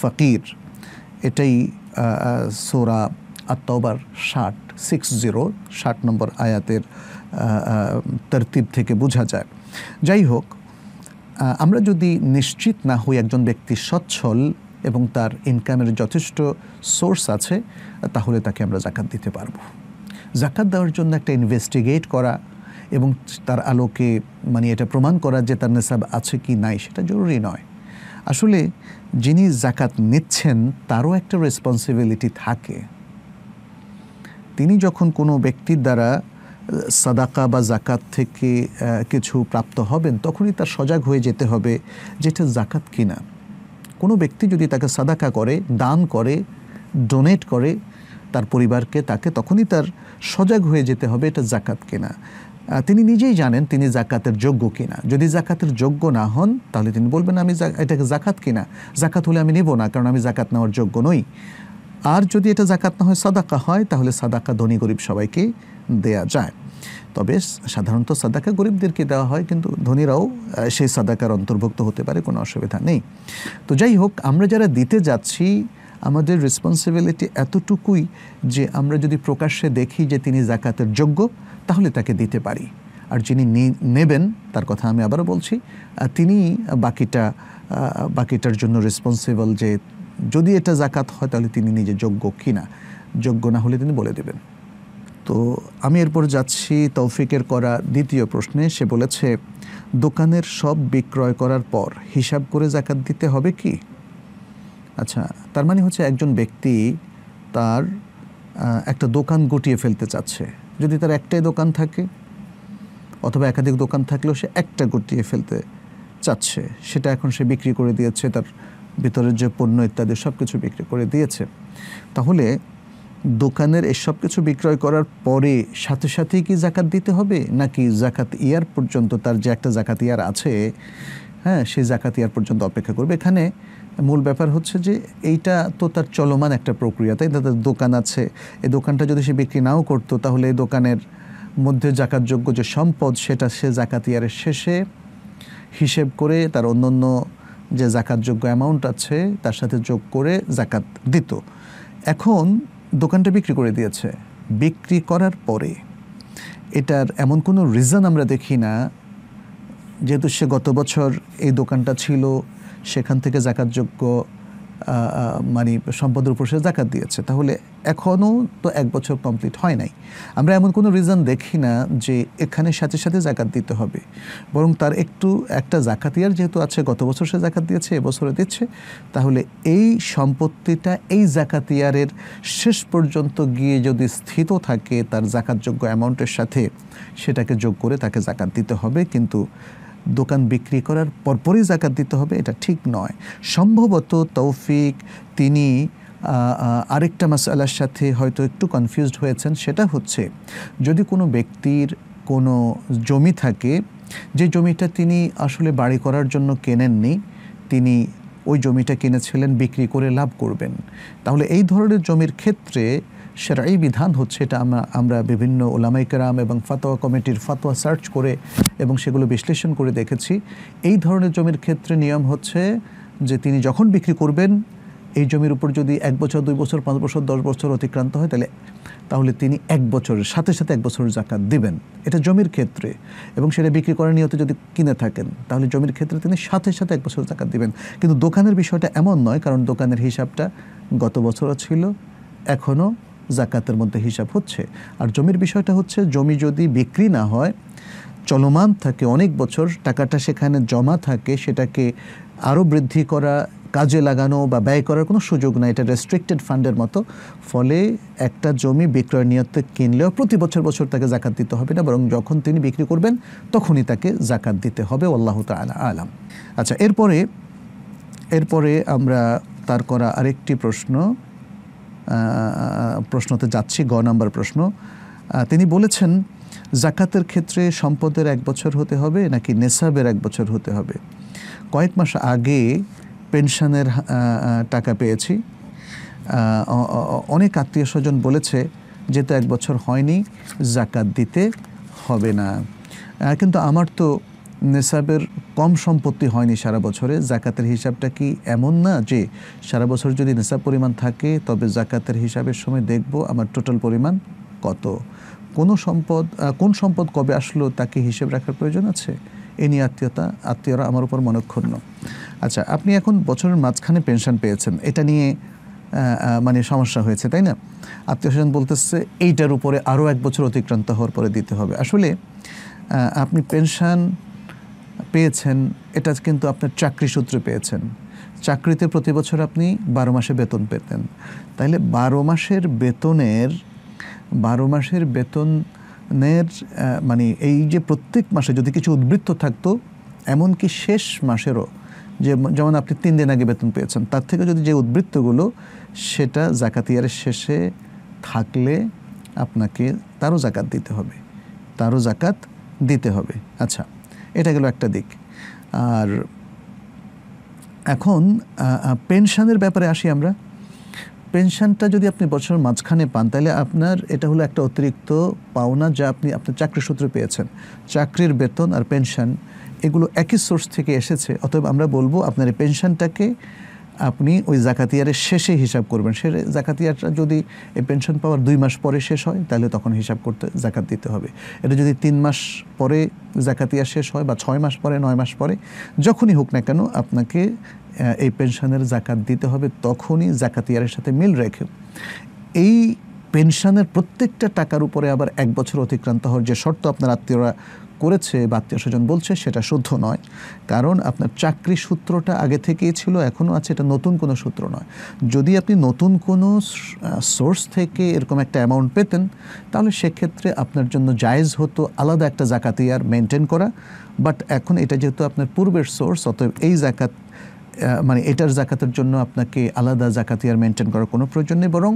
ফকির এটাই সোরা আত্মবার ষাট সিক্স জিরো ষাট নম্বর আয়াতের তরতিব থেকে বোঝা যায় যাই হোক আমরা যদি নিশ্চিত না হই একজন ব্যক্তি সচ্ছল এবং তার ইনকামের যথেষ্ট সোর্স আছে তাহলে তাকে আমরা জাকাত দিতে পারবো জাকাত দেওয়ার জন্য একটা ইনভেস্টিগেট করা এবং তার আলোকে মানে এটা প্রমাণ করা যে তার নেশাব আছে কি নাই সেটা জরুরি নয় আসলে যিনি জাকাত নিচ্ছেন তারও একটা রেসপন্সিবিলিটি থাকে তিনি যখন কোনো ব্যক্তির দ্বারা সাদাকা বা জাকাত থেকে কিছু প্রাপ্ত হবেন তখনই তার সজাগ হয়ে যেতে হবে যেটা জাকাত কিনা কোনো ব্যক্তি যদি তাকে সাদাকা করে দান করে ডোনেট করে তার পরিবারকে তাকে তখনই তার সজাগ হয়ে যেতে হবে এটা জাকাত কিনা তিনি নিজেই জানেন তিনি জাকাতের যোগ্য কিনা যদি জাকাতের যোগ্য না হন তাহলে তিনি বলবেন আমি এটাকে জাকাত কিনা জাকাত হলে আমি নেব না কারণ আমি জাকাত নেওয়ার যোগ্য নই আর যদি এটা জাকাত না হয় সাদাকা হয় তাহলে সাদাকা ধনী গরিব সবাইকে দেয়া যায় তবে সাধারণত সাদাকা গরিবদেরকে দেওয়া হয় কিন্তু ধনীরাও সেই সাদাকার অন্তর্ভুক্ত হতে পারে কোনো অসুবিধা নেই তো যাই হোক আমরা যারা দিতে যাচ্ছি আমাদের রেসপন্সিবিলিটি এতটুকুই যে আমরা যদি প্রকাশ্যে দেখি যে তিনি জাকাতের যোগ্য তাহলে তাকে দিতে পারি আর যিনি নেবেন তার কথা আমি আবারও বলছি তিনি বাকিটা বাকিটার জন্য রেসপন্সিবল যে যদি এটা জাকাত হয় তাহলে তিনি নিজে যোগ্য কিনা যোগ্য না হলে তিনি বলে দেবেন তো আমি এরপর যাচ্ছি তৌফিকের করা দ্বিতীয় প্রশ্নে সে বলেছে দোকানের সব বিক্রয় করার পর হিসাব করে জাকাত দিতে হবে কি আচ্ছা তার মানে হচ্ছে একজন ব্যক্তি তার একটা দোকান গুটিয়ে ফেলতে চাচ্ছে যদি তার একটাই দোকান থাকে অথবা একাধিক দোকান থাকলেও সে একটা গুটিয়ে ফেলতে চাচ্ছে সেটা এখন সে বিক্রি করে দিয়েছে তার ভিতরের যে পণ্য ইত্যাদি সব কিছু বিক্রি করে দিয়েছে তাহলে দোকানের এসব কিছু বিক্রয় করার পরে সাথে সাথেই কি জাকাত দিতে হবে নাকি জাকাত ইয়ার পর্যন্ত তার যে একটা জাকাত ইয়ার আছে হ্যাঁ সেই জাকাত ইয়ার পর্যন্ত অপেক্ষা করবে এখানে মূল ব্যাপার হচ্ছে যে এইটা তো তার চলমান একটা প্রক্রিয়া তাই তার দোকান আছে এই দোকানটা যদি সে বিক্রি নাও করতো তাহলে এই দোকানের মধ্যে জাকাতযোগ্য যে সম্পদ সেটা সে জাকাত ইয়ারের শেষে হিসেব করে তার অন্য অন্য যে জাকাতযোগ্য অ্যামাউন্ট আছে তার সাথে যোগ করে জাকাত দিত এখন দোকানটা বিক্রি করে দিয়েছে বিক্রি করার পরে এটার এমন কোনো রিজন আমরা দেখি না যেহেতু সে গত বছর এই দোকানটা ছিল সেখান থেকে জাকাতযোগ্য মানে সম্পদের উপর সে জাকাত দিয়েছে তাহলে এখনও তো এক বছর কমপ্লিট হয় নাই আমরা এমন কোনো রিজন দেখি না যে এখানে সাথে সাথে জাকাত দিতে হবে বরং তার একটু একটা জাকাতিয়ার যেহেতু আছে গত বছর সে জাকাত দিয়েছে এবছরে দিচ্ছে তাহলে এই সম্পত্তিটা এই জাকাতিয়ারের শেষ পর্যন্ত গিয়ে যদি স্থিত থাকে তার জাকাতযোগ্য অ্যামাউন্টের সাথে সেটাকে যোগ করে তাকে জাকাত দিতে হবে কিন্তু দোকান বিক্রি করার পরপরই জাকাত দিতে হবে এটা ঠিক নয় সম্ভবত তৌফিক তিনি আরেকটা মাসালার সাথে হয়তো একটু কনফিউজড হয়েছেন সেটা হচ্ছে যদি কোনো ব্যক্তির কোনো জমি থাকে যে জমিটা তিনি আসলে বাড়ি করার জন্য কেনেননি তিনি ওই জমিটা কিনেছিলেন বিক্রি করে লাভ করবেন তাহলে এই ধরনের জমির ক্ষেত্রে সেরাই বিধান হচ্ছে এটা আমরা আমরা বিভিন্ন ওলামাইকেরাম এবং ফাতোয়া কমিটির ফাতোয়া সার্চ করে এবং সেগুলো বিশ্লেষণ করে দেখেছি এই ধরনের জমির ক্ষেত্রে নিয়ম হচ্ছে যে তিনি যখন বিক্রি করবেন এই জমির উপর যদি এক বছর দুই বছর পাঁচ বছর দশ বছর অতিক্রান্ত হয় তাহলে তাহলে তিনি এক বছরের সাথে সাথে এক বছরের জাকাত দিবেন এটা জমির ক্ষেত্রে এবং সেটা বিক্রি করার নিয়তে যদি কিনে থাকেন তাহলে জমির ক্ষেত্রে তিনি সাথে সাথে এক বছর জাকাত দিবেন কিন্তু দোকানের বিষয়টা এমন নয় কারণ দোকানের হিসাবটা গত বছরও ছিল এখনও জাকাতের মধ্যে হিসাব হচ্ছে আর জমির বিষয়টা হচ্ছে জমি যদি বিক্রি না হয় চলমান থাকে অনেক বছর টাকাটা সেখানে জমা থাকে সেটাকে আরও বৃদ্ধি করা কাজে লাগানো বা ব্যয় করার কোনো সুযোগ নাই এটা রেস্ট্রিক্টেড ফান্ডের মতো ফলে একটা জমি বিক্রয় নিয়তে কিনলেও প্রতি বছর বছর তাকে জাকাত দিতে হবে না বরং যখন তিনি বিক্রি করবেন তখনই তাকে জাকাত দিতে হবে আল্লাহ তালা আলাম আচ্ছা এরপরে এরপরে আমরা তার করা আরেকটি প্রশ্ন প্রশ্নতে যাচ্ছি গ নাম্বার প্রশ্ন তিনি বলেছেন জাকাতের ক্ষেত্রে সম্পদের এক বছর হতে হবে নাকি নেশাবের এক বছর হতে হবে কয়েক মাস আগে পেনশনের টাকা পেয়েছি অনেক আত্মীয় স্বজন বলেছে যেতে এক বছর হয়নি জাকাত দিতে হবে না কিন্তু আমার তো নেশাবের কম সম্পত্তি হয়নি সারা বছরে জাকাতের হিসাবটা কি এমন না যে সারা বছর যদি নেশাব পরিমাণ থাকে তবে জাকাতের হিসাবের সময় দেখব আমার টোটাল পরিমাণ কত কোন সম্পদ কোন সম্পদ কবে আসলো তাকে হিসেব রাখার প্রয়োজন আছে এ নিয়ে আত্মীয়তা আত্মীয়রা আমার উপর মনক্ষুণ্ণ আচ্ছা আপনি এখন বছরের মাঝখানে পেনশন পেয়েছেন এটা নিয়ে মানে সমস্যা হয়েছে তাই না আত্মীয় স্বজন বলতেছে এইটার উপরে আরও এক বছর অতিক্রান্ত হওয়ার পরে দিতে হবে আসলে আপনি পেনশন পেয়েছেন এটা কিন্তু আপনার চাকরি সূত্রে পেয়েছেন চাকরিতে প্রতি বছর আপনি বারো মাসে বেতন পেতেন তাইলে বারো মাসের বেতনের বারো মাসের বেতনের মানে এই যে প্রত্যেক মাসে যদি কিছু উদ্বৃত্ত থাকতো এমনকি শেষ মাসেরও যে যেমন আপনি তিন দিন আগে বেতন পেয়েছেন তার থেকে যদি যে উদ্বৃত্তগুলো সেটা জাকাতিয়ারের শেষে থাকলে আপনাকে তারও জাকাত দিতে হবে তারও জাকাত দিতে হবে আচ্ছা এটা গেল একটা দিক আর এখন পেনশনের ব্যাপারে আসি আমরা পেনশনটা যদি আপনি বছরের মাঝখানে পান তাহলে আপনার এটা হলো একটা অতিরিক্ত পাওনা যা আপনি আপনার চাকরি সূত্রে পেয়েছেন চাকরির বেতন আর পেনশন এগুলো একই সোর্স থেকে এসেছে অতএব আমরা বলবো আপনার এই পেনশনটাকে আপনি ওই জাকাতিয়ারের শেষে হিসাব করবেন সে জাকাতিয়ারটা যদি এই পেনশন পাওয়ার দুই মাস পরে শেষ হয় তাহলে তখন হিসাব করতে জাকাত দিতে হবে এটা যদি তিন মাস পরে জাকাতিয়ার শেষ হয় বা ছয় মাস পরে নয় মাস পরে যখনই হোক না কেন আপনাকে এই পেনশনের জাকাত দিতে হবে তখনই জাকাতিয়ারের সাথে মিল রেখে এই পেনশনের প্রত্যেকটা টাকার উপরে আবার এক বছর অতিক্রান্ত হওয়ার যে শর্ত আপনার আত্মীয়রা করেছে বা আত্মীয় স্বজন বলছে সেটা শুদ্ধ নয় কারণ আপনার চাকরি সূত্রটা আগে থেকেই ছিল এখনও আছে এটা নতুন কোনো সূত্র নয় যদি আপনি নতুন কোনো সোর্স থেকে এরকম একটা অ্যামাউন্ট পেতেন তাহলে সেক্ষেত্রে আপনার জন্য জায়েজ হতো আলাদা একটা জাকাতিয়ার মেনটেন করা বাট এখন এটা যেহেতু আপনার পূর্বের সোর্স অতএব এই জাকাত মানে এটার জাকাতের জন্য আপনাকে আলাদা জাকাতিয়ার মেনটেন করার কোনো প্রয়োজন নেই বরং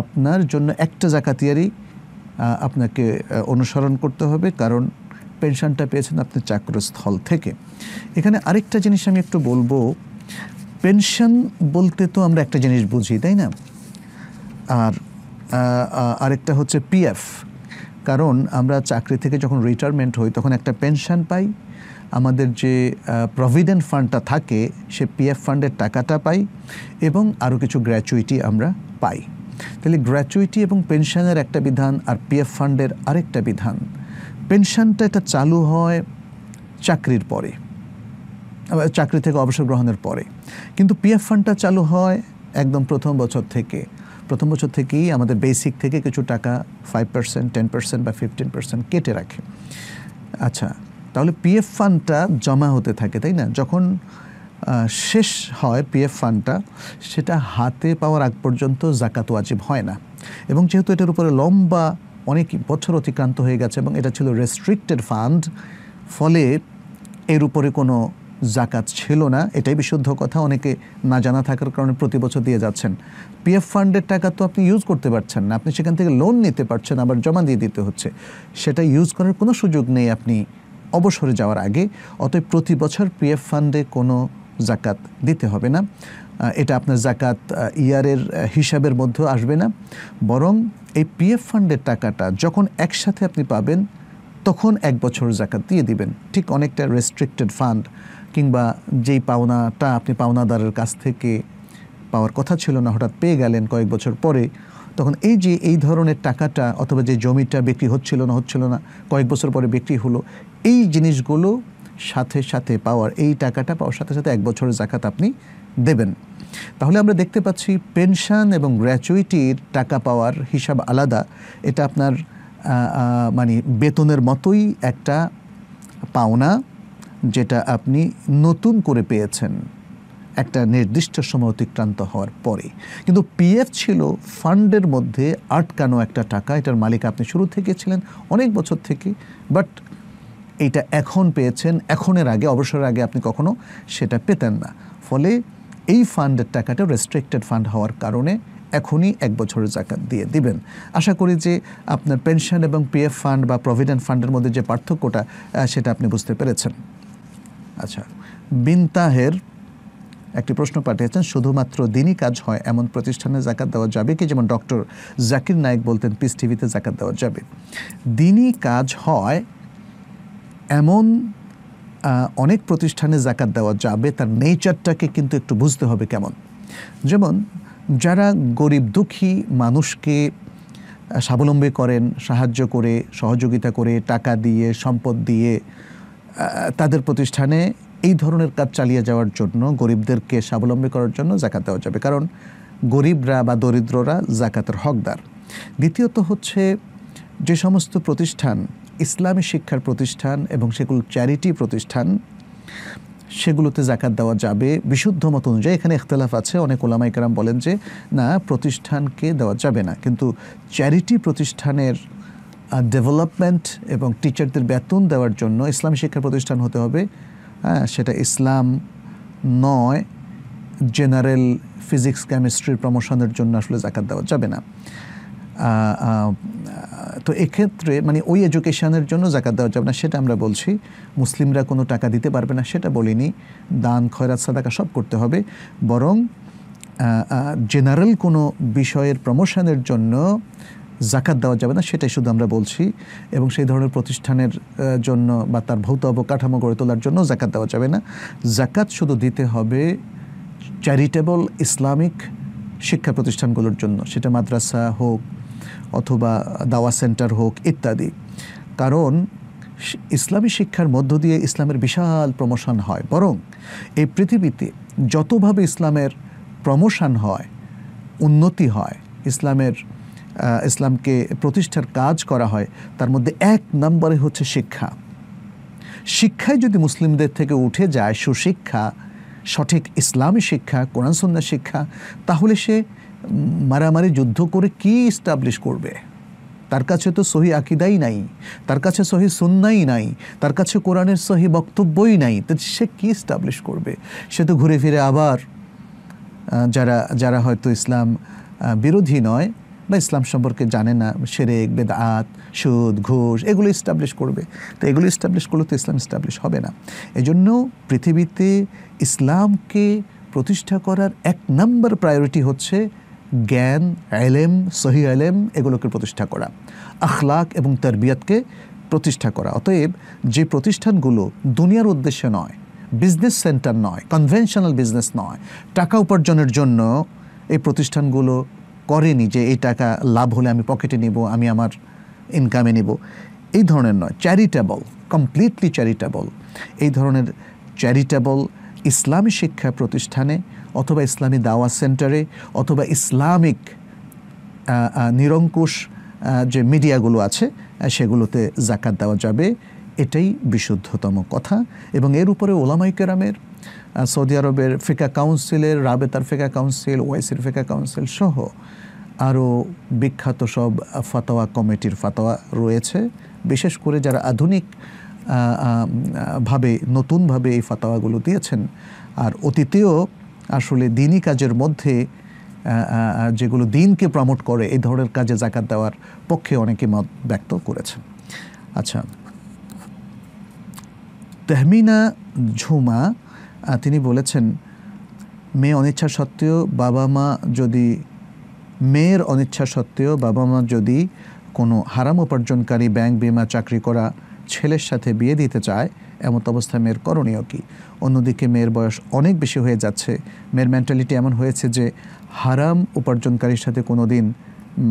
আপনার জন্য একটা জাকাতিয়ারই আপনাকে অনুসরণ করতে হবে কারণ পেনশনটা পেয়েছেন আপনি চাকরস্থল থেকে এখানে আরেকটা জিনিস আমি একটু বলবো পেনশন বলতে তো আমরা একটা জিনিস বুঝি তাই না আর আরেকটা হচ্ছে পিএফ কারণ আমরা চাকরি থেকে যখন রিটায়ারমেন্ট হই তখন একটা পেনশন পাই আমাদের যে প্রভিডেন্ট ফান্ডটা থাকে সে পিএফ ফান্ডের টাকাটা পাই এবং আরও কিছু গ্র্যাচুইটি আমরা পাই তাহলে গ্র্যাচুইটি এবং পেনশনের একটা বিধান আর পিএফ ফান্ডের আরেকটা বিধান পেনশনটা এটা চালু হয় চাকরির পরে চাকরি থেকে অবসর গ্রহণের পরে কিন্তু পিএফ ফান্ডটা চালু হয় একদম প্রথম বছর থেকে প্রথম বছর থেকেই আমাদের বেসিক থেকে কিছু টাকা ফাইভ পার্সেন্ট টেন পার্সেন্ট বা ফিফটিন পার্সেন্ট কেটে রাখে আচ্ছা তাহলে পিএফ ফান্ডটা জমা হতে থাকে তাই না যখন শেষ হয় পিএফ ফান্ডটা সেটা হাতে পাওয়ার আগ পর্যন্ত জাকাত ওয়াজিব হয় না এবং যেহেতু এটার উপরে লম্বা অনেক বছর অতিক্রান্ত হয়ে গেছে এবং এটা ছিল রেস্ট্রিক্টেড ফান্ড ফলে এর উপরে কোনো জাকাত ছিল না এটাই বিশুদ্ধ কথা অনেকে না জানা থাকার কারণে প্রতি বছর দিয়ে যাচ্ছেন পিএফ ফান্ডের টাকা তো আপনি ইউজ করতে পারছেন না আপনি সেখান থেকে লোন নিতে পারছেন আবার জমা দিয়ে দিতে হচ্ছে সেটা ইউজ করার কোনো সুযোগ নেই আপনি অবসরে যাওয়ার আগে অতএব প্রতি বছর পিএফ ফান্ডে কোনো জাকাত দিতে হবে না এটা আপনার জাকাত ইয়ারের হিসাবের মধ্যেও আসবে না বরং এই পিএফ ফান্ডের টাকাটা যখন একসাথে আপনি পাবেন তখন এক বছর জাকাত দিয়ে দিবেন ঠিক অনেকটা রেস্ট্রিক্টেড ফান্ড কিংবা যেই পাওনাটা আপনি পাওনাদারের কাছ থেকে পাওয়ার কথা ছিল না হঠাৎ পেয়ে গেলেন কয়েক বছর পরে তখন এই যে এই ধরনের টাকাটা অথবা যে জমিটা বিক্রি হচ্ছিল না হচ্ছিল না কয়েক বছর পরে বিক্রি হলো এই জিনিসগুলো সাথে সাথে পাওয়ার এই টাকাটা পাওয়ার সাথে সাথে এক বছরের জাকাত আপনি দেবেন তাহলে আমরা দেখতে পাচ্ছি পেনশন এবং গ্র্যাচুইটির টাকা পাওয়ার হিসাব আলাদা এটা আপনার মানে বেতনের মতোই একটা পাওনা যেটা আপনি নতুন করে পেয়েছেন একটা নির্দিষ্ট সময় অতিক্রান্ত হওয়ার পরে কিন্তু পিএফ ছিল ফান্ডের মধ্যে আটকানো একটা টাকা এটার মালিক আপনি শুরু থেকে ছিলেন অনেক বছর থেকে বাট এইটা এখন পেয়েছেন এখনের আগে অবসরের আগে আপনি কখনো সেটা পেতেন না ফলে এই ফান্ডের টাকাটা রেস্ট্রিক্টেড ফান্ড হওয়ার কারণে এখনই এক বছরের জাকাত দিয়ে দিবেন আশা করি যে আপনার পেনশন এবং পিএফ ফান্ড বা প্রভিডেন্ট ফান্ডের মধ্যে যে পার্থক্যটা সেটা আপনি বুঝতে পেরেছেন আচ্ছা বিনতাহের একটি প্রশ্ন পাঠিয়েছেন শুধুমাত্র দিনই কাজ হয় এমন প্রতিষ্ঠানে জাকাত দেওয়া যাবে কি যেমন ডক্টর জাকির নায়ক বলতেন পিস টিভিতে জাকাত দেওয়া যাবে দিনই কাজ হয় এমন অনেক প্রতিষ্ঠানে জাকাত দেওয়া যাবে তার নেচারটাকে কিন্তু একটু বুঝতে হবে কেমন যেমন যারা গরিব দুঃখী মানুষকে স্বাবলম্বী করেন সাহায্য করে সহযোগিতা করে টাকা দিয়ে সম্পদ দিয়ে তাদের প্রতিষ্ঠানে এই ধরনের কাজ চালিয়ে যাওয়ার জন্য গরিবদেরকে স্বাবলম্বী করার জন্য জাকাত দেওয়া যাবে কারণ গরিবরা বা দরিদ্ররা জাকাতের হকদার দ্বিতীয়ত হচ্ছে যে সমস্ত প্রতিষ্ঠান ইসলামী শিক্ষার প্রতিষ্ঠান এবং সেগুলো চ্যারিটি প্রতিষ্ঠান সেগুলোতে জাকাত দেওয়া যাবে বিশুদ্ধ মত অনুযায়ী এখানে ইখতলাফ আছে অনেক ওলামাইকারাম বলেন যে না প্রতিষ্ঠানকে দেওয়া যাবে না কিন্তু চ্যারিটি প্রতিষ্ঠানের ডেভেলপমেন্ট এবং টিচারদের বেতন দেওয়ার জন্য ইসলামী শিক্ষা প্রতিষ্ঠান হতে হবে হ্যাঁ সেটা ইসলাম নয় জেনারেল ফিজিক্স কেমিস্ট্রির প্রমোশনের জন্য আসলে জাকাত দেওয়া যাবে না তো এক্ষেত্রে মানে ওই এডুকেশনের জন্য জাকাত দেওয়া যাবে না সেটা আমরা বলছি মুসলিমরা কোনো টাকা দিতে পারবে না সেটা বলিনি দান খয়রাত সাদাকা সব করতে হবে বরং জেনারেল কোনো বিষয়ের প্রমোশনের জন্য জাকাত দেওয়া যাবে না সেটাই শুধু আমরা বলছি এবং সেই ধরনের প্রতিষ্ঠানের জন্য বা তার ভৌত অবকাঠামো গড়ে তোলার জন্য জাকাত দেওয়া যাবে না জাকাত শুধু দিতে হবে চ্যারিটেবল ইসলামিক শিক্ষা প্রতিষ্ঠানগুলোর জন্য সেটা মাদ্রাসা হোক অথবা দাওয়া সেন্টার হোক ইত্যাদি কারণ ইসলামী শিক্ষার মধ্য দিয়ে ইসলামের বিশাল প্রমোশন হয় বরং এই পৃথিবীতে যতভাবে ইসলামের প্রমোশন হয় উন্নতি হয় ইসলামের ইসলামকে প্রতিষ্ঠার কাজ করা হয় তার মধ্যে এক নম্বরে হচ্ছে শিক্ষা শিক্ষায় যদি মুসলিমদের থেকে উঠে যায় সুশিক্ষা সঠিক ইসলামী শিক্ষা কোরআনসন্ন্যাস শিক্ষা তাহলে সে মারামারি যুদ্ধ করে কি ইস্টাবলিশ করবে তার কাছে তো সহি আকিদাই নাই তার কাছে সহি সুন্নাই নাই তার কাছে কোরআনের সহি বক্তব্যই নাই তো সে কী স্টাবলিশ করবে সে তো ঘুরে ফিরে আবার যারা যারা হয়তো ইসলাম বিরোধী নয় বা ইসলাম সম্পর্কে জানে না সেরেক বেদাত সুদ ঘোষ এগুলো ইস্টাবলিশ করবে তো এগুলো ইস্টাবলিশ করলে তো ইসলাম ইস্টাবলিশ হবে না এজন্য পৃথিবীতে ইসলামকে প্রতিষ্ঠা করার এক নম্বর প্রায়োরিটি হচ্ছে জ্ঞান এলেম সহি এলেম এগুলোকে প্রতিষ্ঠা করা আখলাক এবং তারবিয়াতকে প্রতিষ্ঠা করা অতএব যে প্রতিষ্ঠানগুলো দুনিয়ার উদ্দেশ্যে নয় বিজনেস সেন্টার নয় কনভেনশনাল বিজনেস নয় টাকা উপার্জনের জন্য এই প্রতিষ্ঠানগুলো করেনি যে এই টাকা লাভ হলে আমি পকেটে নিব আমি আমার ইনকামে নিব এই ধরনের নয় চ্যারিটেবল কমপ্লিটলি চ্যারিটেবল এই ধরনের চ্যারিটেবল ইসলামী শিক্ষা প্রতিষ্ঠানে অথবা ইসলামী দাওয়া সেন্টারে অথবা ইসলামিক নিরঙ্কুশ যে মিডিয়াগুলো আছে সেগুলোতে জাকাত দেওয়া যাবে এটাই বিশুদ্ধতম কথা এবং এর উপরে ওলামাই কেরামের সৌদি আরবের ফিকা কাউন্সিলের রাবেতার ফিকা কাউন্সিল ওয়াইসির ফিকা কাউন্সিল সহ আরও বিখ্যাত সব ফাতোয়া কমিটির ফাতোয়া রয়েছে বিশেষ করে যারা আধুনিক ভাবে নতুনভাবে এই ফাতোয়াগুলো দিয়েছেন আর অতীতেও আসলে দিনই কাজের মধ্যে যেগুলো দিনকে প্রমোট করে এই ধরনের কাজে জাকাত দেওয়ার পক্ষে অনেকে মত ব্যক্ত করেছে আচ্ছা তেহমিনা ঝুমা তিনি বলেছেন মেয়ে অনিচ্ছা সত্ত্বেও বাবা মা যদি মেয়ের অনিচ্ছা সত্ত্বেও বাবা মা যদি কোনো হারাম উপার্জনকারী ব্যাংক বিমা চাকরি করা ছেলের সাথে বিয়ে দিতে চায় এমত অবস্থায় মেয়ের করণীয় কি অন্যদিকে মেয়ের বয়স অনেক বেশি হয়ে যাচ্ছে মেয়ের মেন্টালিটি এমন হয়েছে যে হারাম উপার্জনকারীর সাথে কোনো দিন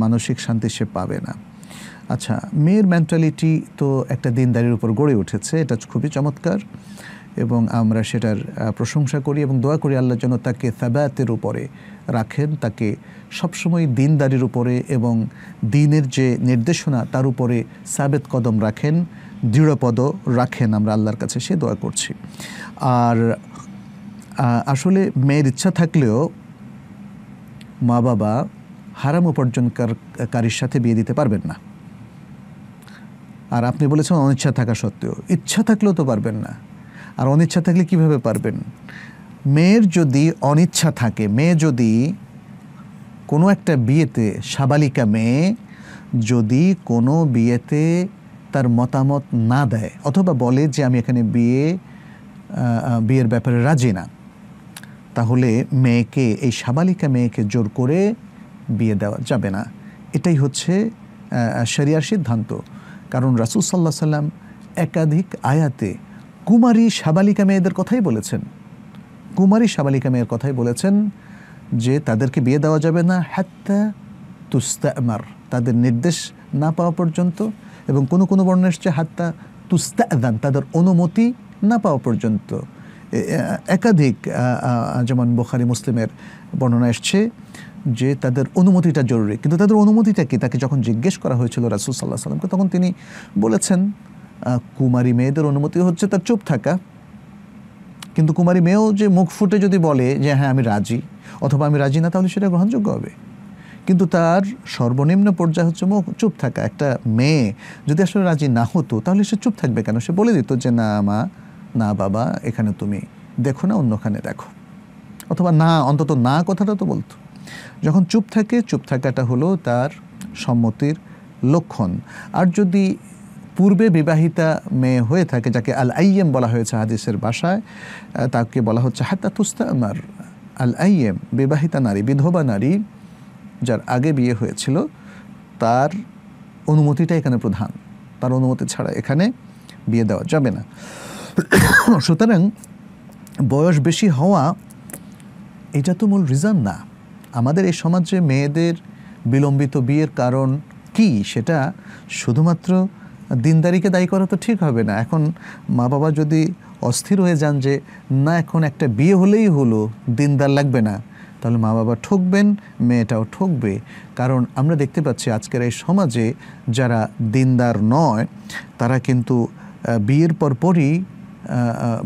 মানসিক শান্তি সে পাবে না আচ্ছা মেয়ের মেন্টালিটি তো একটা দিনদারির উপর গড়ে উঠেছে এটা খুবই চমৎকার এবং আমরা সেটার প্রশংসা করি এবং দোয়া করি আল্লাহ যেন তাকে সাবায়াতের উপরে রাখেন তাকে সবসময় দিনদারির উপরে এবং দিনের যে নির্দেশনা তার উপরে সাবেত কদম রাখেন দৃঢ়পদ রাখেন আমরা আল্লাহর কাছে সে দোয়া করছি আর আসলে মেয়ের ইচ্ছা থাকলেও মা বাবা হারাম উপার্জনকারীর সাথে বিয়ে দিতে পারবেন না আর আপনি বলেছেন অনিচ্ছা থাকা সত্ত্বেও ইচ্ছা থাকলেও তো পারবেন না আর অনিচ্ছা থাকলে কিভাবে পারবেন মেয়ের যদি অনিচ্ছা থাকে মেয়ে যদি কোনো একটা বিয়েতে সাবালিকা মেয়ে যদি কোনো বিয়েতে তার মতামত না দেয় অথবা বলে যে আমি এখানে বিয়ে বিয়ের ব্যাপারে রাজি না তাহলে মেয়েকে এই সাবালিকা মেয়েকে জোর করে বিয়ে দেওয়া যাবে না এটাই হচ্ছে শরিয়ার সিদ্ধান্ত কারণ রাসুল সাল্লাহ সাল্লাম একাধিক আয়াতে কুমারী সাবালিকা মেয়েদের কথাই বলেছেন কুমারী সাবালিকা মেয়ের কথাই বলেছেন যে তাদেরকে বিয়ে দেওয়া যাবে না হ্যাত্তা আমার তাদের নির্দেশ না পাওয়া পর্যন্ত এবং কোনো কোনো বর্ণ এসছে হাত্তা তুস্তাদান তাদের অনুমতি না পাওয়া পর্যন্ত একাধিক যেমন বোখারি মুসলিমের বর্ণনা এসছে যে তাদের অনুমতিটা জরুরি কিন্তু তাদের অনুমতিটা কি তাকে যখন জিজ্ঞেস করা হয়েছিল রাসুল সাল্লাহ সাল্লামকে তখন তিনি বলেছেন কুমারী মেয়েদের অনুমতি হচ্ছে তার চুপ থাকা কিন্তু কুমারী মেয়েও যে মুখ ফুটে যদি বলে যে হ্যাঁ আমি রাজি অথবা আমি রাজি না তাহলে সেটা গ্রহণযোগ্য হবে কিন্তু তার সর্বনিম্ন পর্যায় হচ্ছে মুখ চুপ থাকা একটা মেয়ে যদি আসলে রাজি না হতো তাহলে সে চুপ থাকবে কেন সে বলে দিত যে না মা না বাবা এখানে তুমি দেখো না অন্যখানে দেখো অথবা না অন্তত না কথাটা তো বলতো যখন চুপ থাকে চুপ থাকাটা হলো তার সম্মতির লক্ষণ আর যদি পূর্বে বিবাহিতা মেয়ে হয়ে থাকে যাকে আল আইয়েম বলা হয়েছে হাদিসের বাসায় তাকে বলা হচ্ছে হাতা তুস্তা আমার আল আইয়েম বিবাহিতা নারী বিধবা নারী যার আগে বিয়ে হয়েছিল তার অনুমতিটা এখানে প্রধান তার অনুমতি ছাড়া এখানে বিয়ে দেওয়া যাবে না সুতরাং বয়স বেশি হওয়া এটা তো মূল রিজন না আমাদের এই সমাজে মেয়েদের বিলম্বিত বিয়ের কারণ কি সেটা শুধুমাত্র দিনদারিকে দায়ী করা তো ঠিক হবে না এখন মা বাবা যদি অস্থির হয়ে যান যে না এখন একটা বিয়ে হলেই হলো দিনদার লাগবে না তাহলে মা বাবা ঠকবেন মেয়েটাও ঠকবে কারণ আমরা দেখতে পাচ্ছি আজকের এই সমাজে যারা দিনদার নয় তারা কিন্তু বিয়ের পরপরই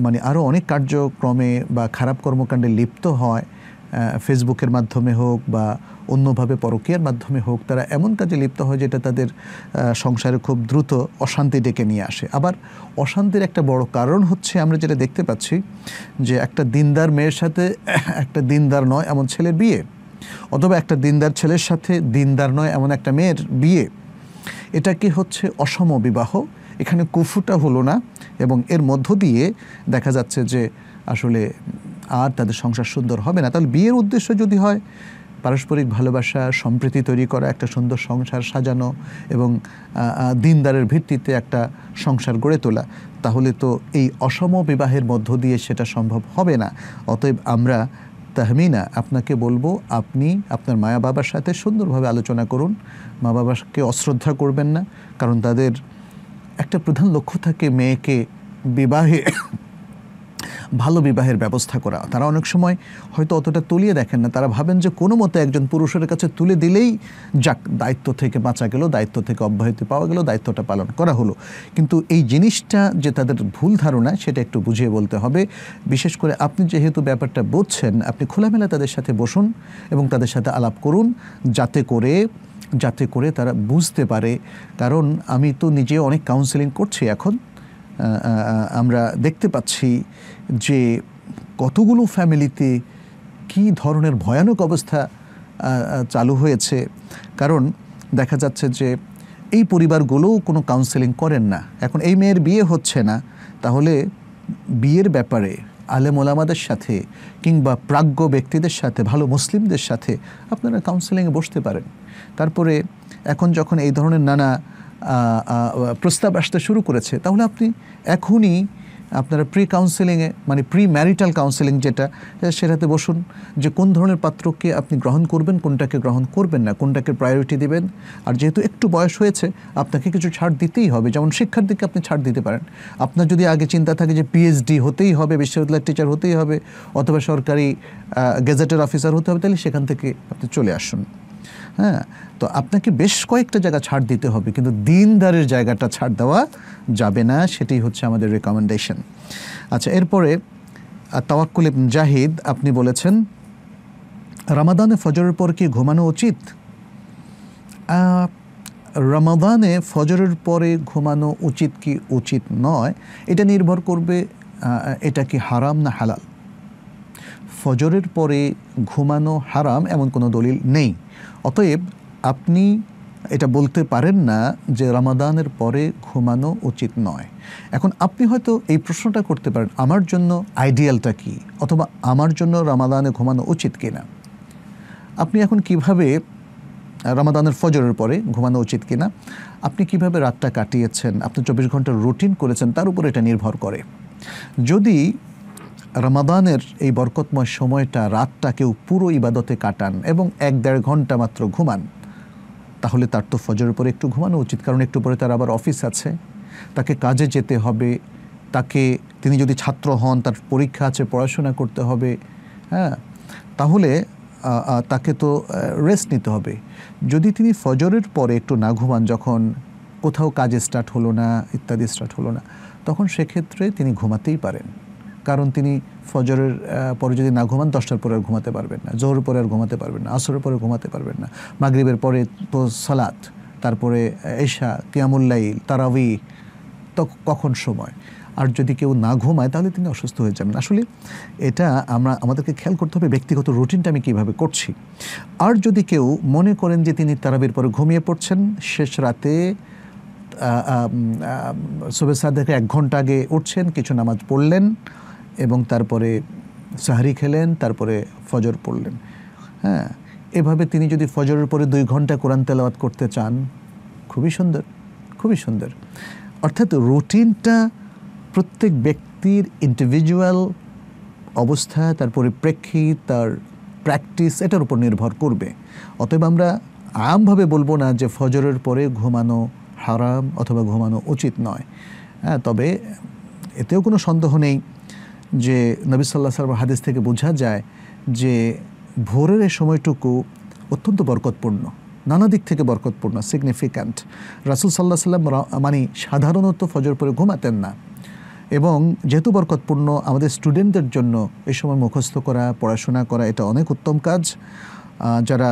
মানে আরও অনেক কার্যক্রমে বা খারাপ কর্মকাণ্ডে লিপ্ত হয় ফেসবুকের মাধ্যমে হোক বা অন্যভাবে পরকীয়ার মাধ্যমে হোক তারা এমন কাজে লিপ্ত হয় যেটা তাদের সংসারে খুব দ্রুত অশান্তি ডেকে নিয়ে আসে আবার অশান্তির একটা বড় কারণ হচ্ছে আমরা যেটা দেখতে পাচ্ছি যে একটা দিনদার মেয়ের সাথে একটা দিনদার নয় এমন ছেলের বিয়ে অথবা একটা দিনদার ছেলের সাথে দিনদার নয় এমন একটা মেয়ের বিয়ে এটা কি হচ্ছে অসম বিবাহ এখানে কুফুটা হলো না এবং এর মধ্য দিয়ে দেখা যাচ্ছে যে আসলে আর তাদের সংসার সুন্দর হবে না তাহলে বিয়ের উদ্দেশ্য যদি হয় পারস্পরিক ভালোবাসা সম্প্রীতি তৈরি করা একটা সুন্দর সংসার সাজানো এবং দিনদারের ভিত্তিতে একটা সংসার গড়ে তোলা তাহলে তো এই অসম বিবাহের মধ্য দিয়ে সেটা সম্ভব হবে না অতএব আমরা তাহমিনা আপনাকে বলবো আপনি আপনার মায়া বাবার সাথে সুন্দরভাবে আলোচনা করুন মা বাবাকে অশ্রদ্ধা করবেন না কারণ তাদের একটা প্রধান লক্ষ্য থাকে মেয়েকে বিবাহে ভালো বিবাহের ব্যবস্থা করা তারা অনেক সময় হয়তো অতটা তলিয়ে দেখেন না তারা ভাবেন যে কোনো মতে একজন পুরুষের কাছে তুলে দিলেই যাক দায়িত্ব থেকে বাঁচা গেল দায়িত্ব থেকে অব্যাহতি পাওয়া গেল দায়িত্বটা পালন করা হলো কিন্তু এই জিনিসটা যে তাদের ভুল ধারণা সেটা একটু বুঝিয়ে বলতে হবে বিশেষ করে আপনি যেহেতু ব্যাপারটা বুঝছেন আপনি খোলামেলা তাদের সাথে বসুন এবং তাদের সাথে আলাপ করুন যাতে করে যাতে করে তারা বুঝতে পারে কারণ আমি তো নিজে অনেক কাউন্সেলিং করছি এখন আমরা দেখতে পাচ্ছি যে কতগুলো ফ্যামিলিতে কি ধরনের ভয়ানক অবস্থা চালু হয়েছে কারণ দেখা যাচ্ছে যে এই পরিবারগুলোও কোনো কাউন্সেলিং করেন না এখন এই মেয়ের বিয়ে হচ্ছে না তাহলে বিয়ের ব্যাপারে আলেমোলামাদের সাথে কিংবা প্রাজ্ঞ ব্যক্তিদের সাথে ভালো মুসলিমদের সাথে আপনারা কাউন্সেলিংয়ে বসতে পারেন তারপরে এখন যখন এই ধরনের নানা প্রস্তাব আসতে শুরু করেছে তাহলে আপনি এখনই আপনারা প্রি কাউন্সেলিংয়ে মানে প্রি ম্যারিটাল কাউন্সেলিং যেটা সেটাতে বসুন যে কোন ধরনের পাত্রকে আপনি গ্রহণ করবেন কোনটাকে গ্রহণ করবেন না কোনটাকে প্রায়োরিটি দেবেন আর যেহেতু একটু বয়স হয়েছে আপনাকে কিছু ছাড় দিতেই হবে যেমন শিক্ষার দিকে আপনি ছাড় দিতে পারেন আপনার যদি আগে চিন্তা থাকে যে পিএইচডি হতেই হবে বিশ্ববিদ্যালয়ের টিচার হতেই হবে অথবা সরকারি গেজেটের অফিসার হতে হবে তাহলে সেখান থেকে আপনি চলে আসুন হ্যাঁ তো আপনাকে বেশ কয়েকটা জায়গা ছাড় দিতে হবে কিন্তু দিনদারের জায়গাটা ছাড় দেওয়া যাবে না সেটাই হচ্ছে আমাদের রেকমেন্ডেশন আচ্ছা এরপরে তাওয়াক্কুল জাহিদ আপনি বলেছেন রামাদানে ফজরের পর কি ঘুমানো উচিত রামাদানে ফজরের পরে ঘুমানো উচিত কি উচিত নয় এটা নির্ভর করবে এটা কি হারাম না হালাল ফজরের পরে ঘুমানো হারাম এমন কোনো দলিল নেই অতএব আপনি এটা বলতে পারেন না যে রামাদানের পরে ঘুমানো উচিত নয় এখন আপনি হয়তো এই প্রশ্নটা করতে পারেন আমার জন্য আইডিয়ালটা কি অথবা আমার জন্য রামাদানে ঘুমানো উচিত কিনা আপনি এখন কিভাবে রামাদানের ফজরের পরে ঘুমানো উচিত কিনা আপনি কিভাবে রাতটা কাটিয়েছেন আপনি চব্বিশ ঘন্টার রুটিন করেছেন তার উপর এটা নির্ভর করে যদি রমাদানের এই বরকতময় সময়টা রাতটাকেও পুরো ইবাদতে কাটান এবং এক দেড় ঘন্টা মাত্র ঘুমান তাহলে তার তো ফজরের উপরে একটু ঘুমানো উচিত কারণ একটু পরে তার আবার অফিস আছে তাকে কাজে যেতে হবে তাকে তিনি যদি ছাত্র হন তার পরীক্ষা আছে পড়াশোনা করতে হবে হ্যাঁ তাহলে তাকে তো রেস্ট নিতে হবে যদি তিনি ফজরের পরে একটু না ঘুমান যখন কোথাও কাজে স্টার্ট হলো না ইত্যাদি স্টার্ট হলো না তখন সেক্ষেত্রে তিনি ঘুমাতেই পারেন কারণ তিনি ফজরের পরে যদি না ঘুমান দশটার পরে আর ঘুমাতে পারবেন না জোর পরে আর ঘুমাতে পারবেন না আসরের পরে ঘুমাতে পারবেন না মাগরীবের পরে তো সালাত তারপরে এশা কিয়ামুল্লাইল তারাবি তো কখন সময় আর যদি কেউ না ঘুমায় তাহলে তিনি অসুস্থ হয়ে যাবেন আসলে এটা আমরা আমাদেরকে খেয়াল করতে হবে ব্যক্তিগত রুটিনটা আমি কীভাবে করছি আর যদি কেউ মনে করেন যে তিনি তারাবির পরে ঘুমিয়ে পড়ছেন শেষ রাতে শুভেচ্ছা দেখে এক ঘন্টা আগে উঠছেন কিছু নামাজ পড়লেন এবং তারপরে সাহারি খেলেন তারপরে ফজর পড়লেন হ্যাঁ এভাবে তিনি যদি ফজরের পরে দুই ঘন্টা কোরআন তেলাওয়াত করতে চান খুবই সুন্দর খুবই সুন্দর অর্থাৎ রুটিনটা প্রত্যেক ব্যক্তির ইন্ডিভিজুয়াল অবস্থা তার পরিপ্রেক্ষিত তার প্র্যাকটিস এটার উপর নির্ভর করবে অতএব আমরা আমভাবে বলবো না যে ফজরের পরে ঘুমানো হারাম অথবা ঘুমানো উচিত নয় হ্যাঁ তবে এতেও কোনো সন্দেহ নেই যে নবী সাল্লাহ সাল্লাম হাদিস থেকে বোঝা যায় যে ভোরের এই সময়টুকু অত্যন্ত বরকতপূর্ণ নানা দিক থেকে বরকতপূর্ণ সিগনিফিক্যান্ট রাসুল সাল্লাহ সাল্লাম মানে সাধারণত ফজর পরে ঘুমাতেন না এবং যেহেতু বরকতপূর্ণ আমাদের স্টুডেন্টদের জন্য এই সময় মুখস্থ করা পড়াশোনা করা এটা অনেক উত্তম কাজ যারা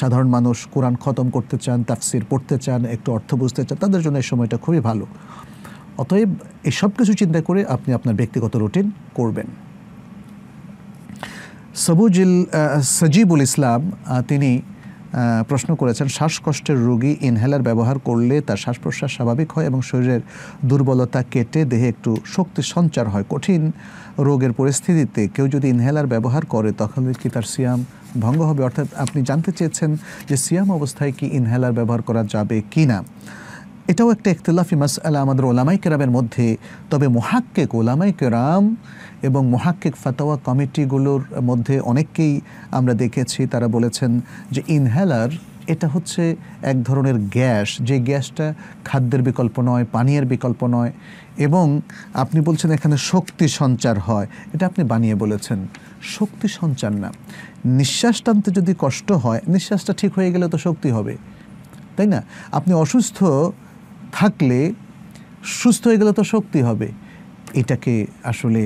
সাধারণ মানুষ কোরআন খতম করতে চান তাফসির পড়তে চান একটু অর্থ বুঝতে চান তাদের জন্য এই সময়টা খুবই ভালো অতএব এসব কিছু চিন্তা করে আপনি আপনার ব্যক্তিগত রুটিন করবেন সবুজিল সজিবুল ইসলাম তিনি প্রশ্ন করেছেন শ্বাসকষ্টের রোগী ইনহেলার ব্যবহার করলে তার শ্বাস প্রশ্বাস স্বাভাবিক হয় এবং শরীরের দুর্বলতা কেটে দেহে একটু শক্তি সঞ্চার হয় কঠিন রোগের পরিস্থিতিতে কেউ যদি ইনহেলার ব্যবহার করে তখন কি তার সিয়াম ভঙ্গ হবে অর্থাৎ আপনি জানতে চেয়েছেন যে সিয়াম অবস্থায় কি ইনহেলার ব্যবহার করা যাবে কি না এটাও একটা ইখতলাফি আলা আমাদের ওলামাই কেরামের মধ্যে তবে মহাক্কেক ওলামাই কেরাম এবং মহাক্কেক ফাতোয়া কমিটিগুলোর মধ্যে অনেককেই আমরা দেখেছি তারা বলেছেন যে ইনহেলার এটা হচ্ছে এক ধরনের গ্যাস যে গ্যাসটা খাদ্যের বিকল্প নয় পানীয়ের বিকল্প নয় এবং আপনি বলছেন এখানে শক্তি সঞ্চার হয় এটা আপনি বানিয়ে বলেছেন শক্তি সঞ্চার না নিঃশ্বাস টানতে যদি কষ্ট হয় নিঃশ্বাসটা ঠিক হয়ে গেলে তো শক্তি হবে তাই না আপনি অসুস্থ থাকলে সুস্থ হয়ে গেলে তো শক্তি হবে এটাকে আসলে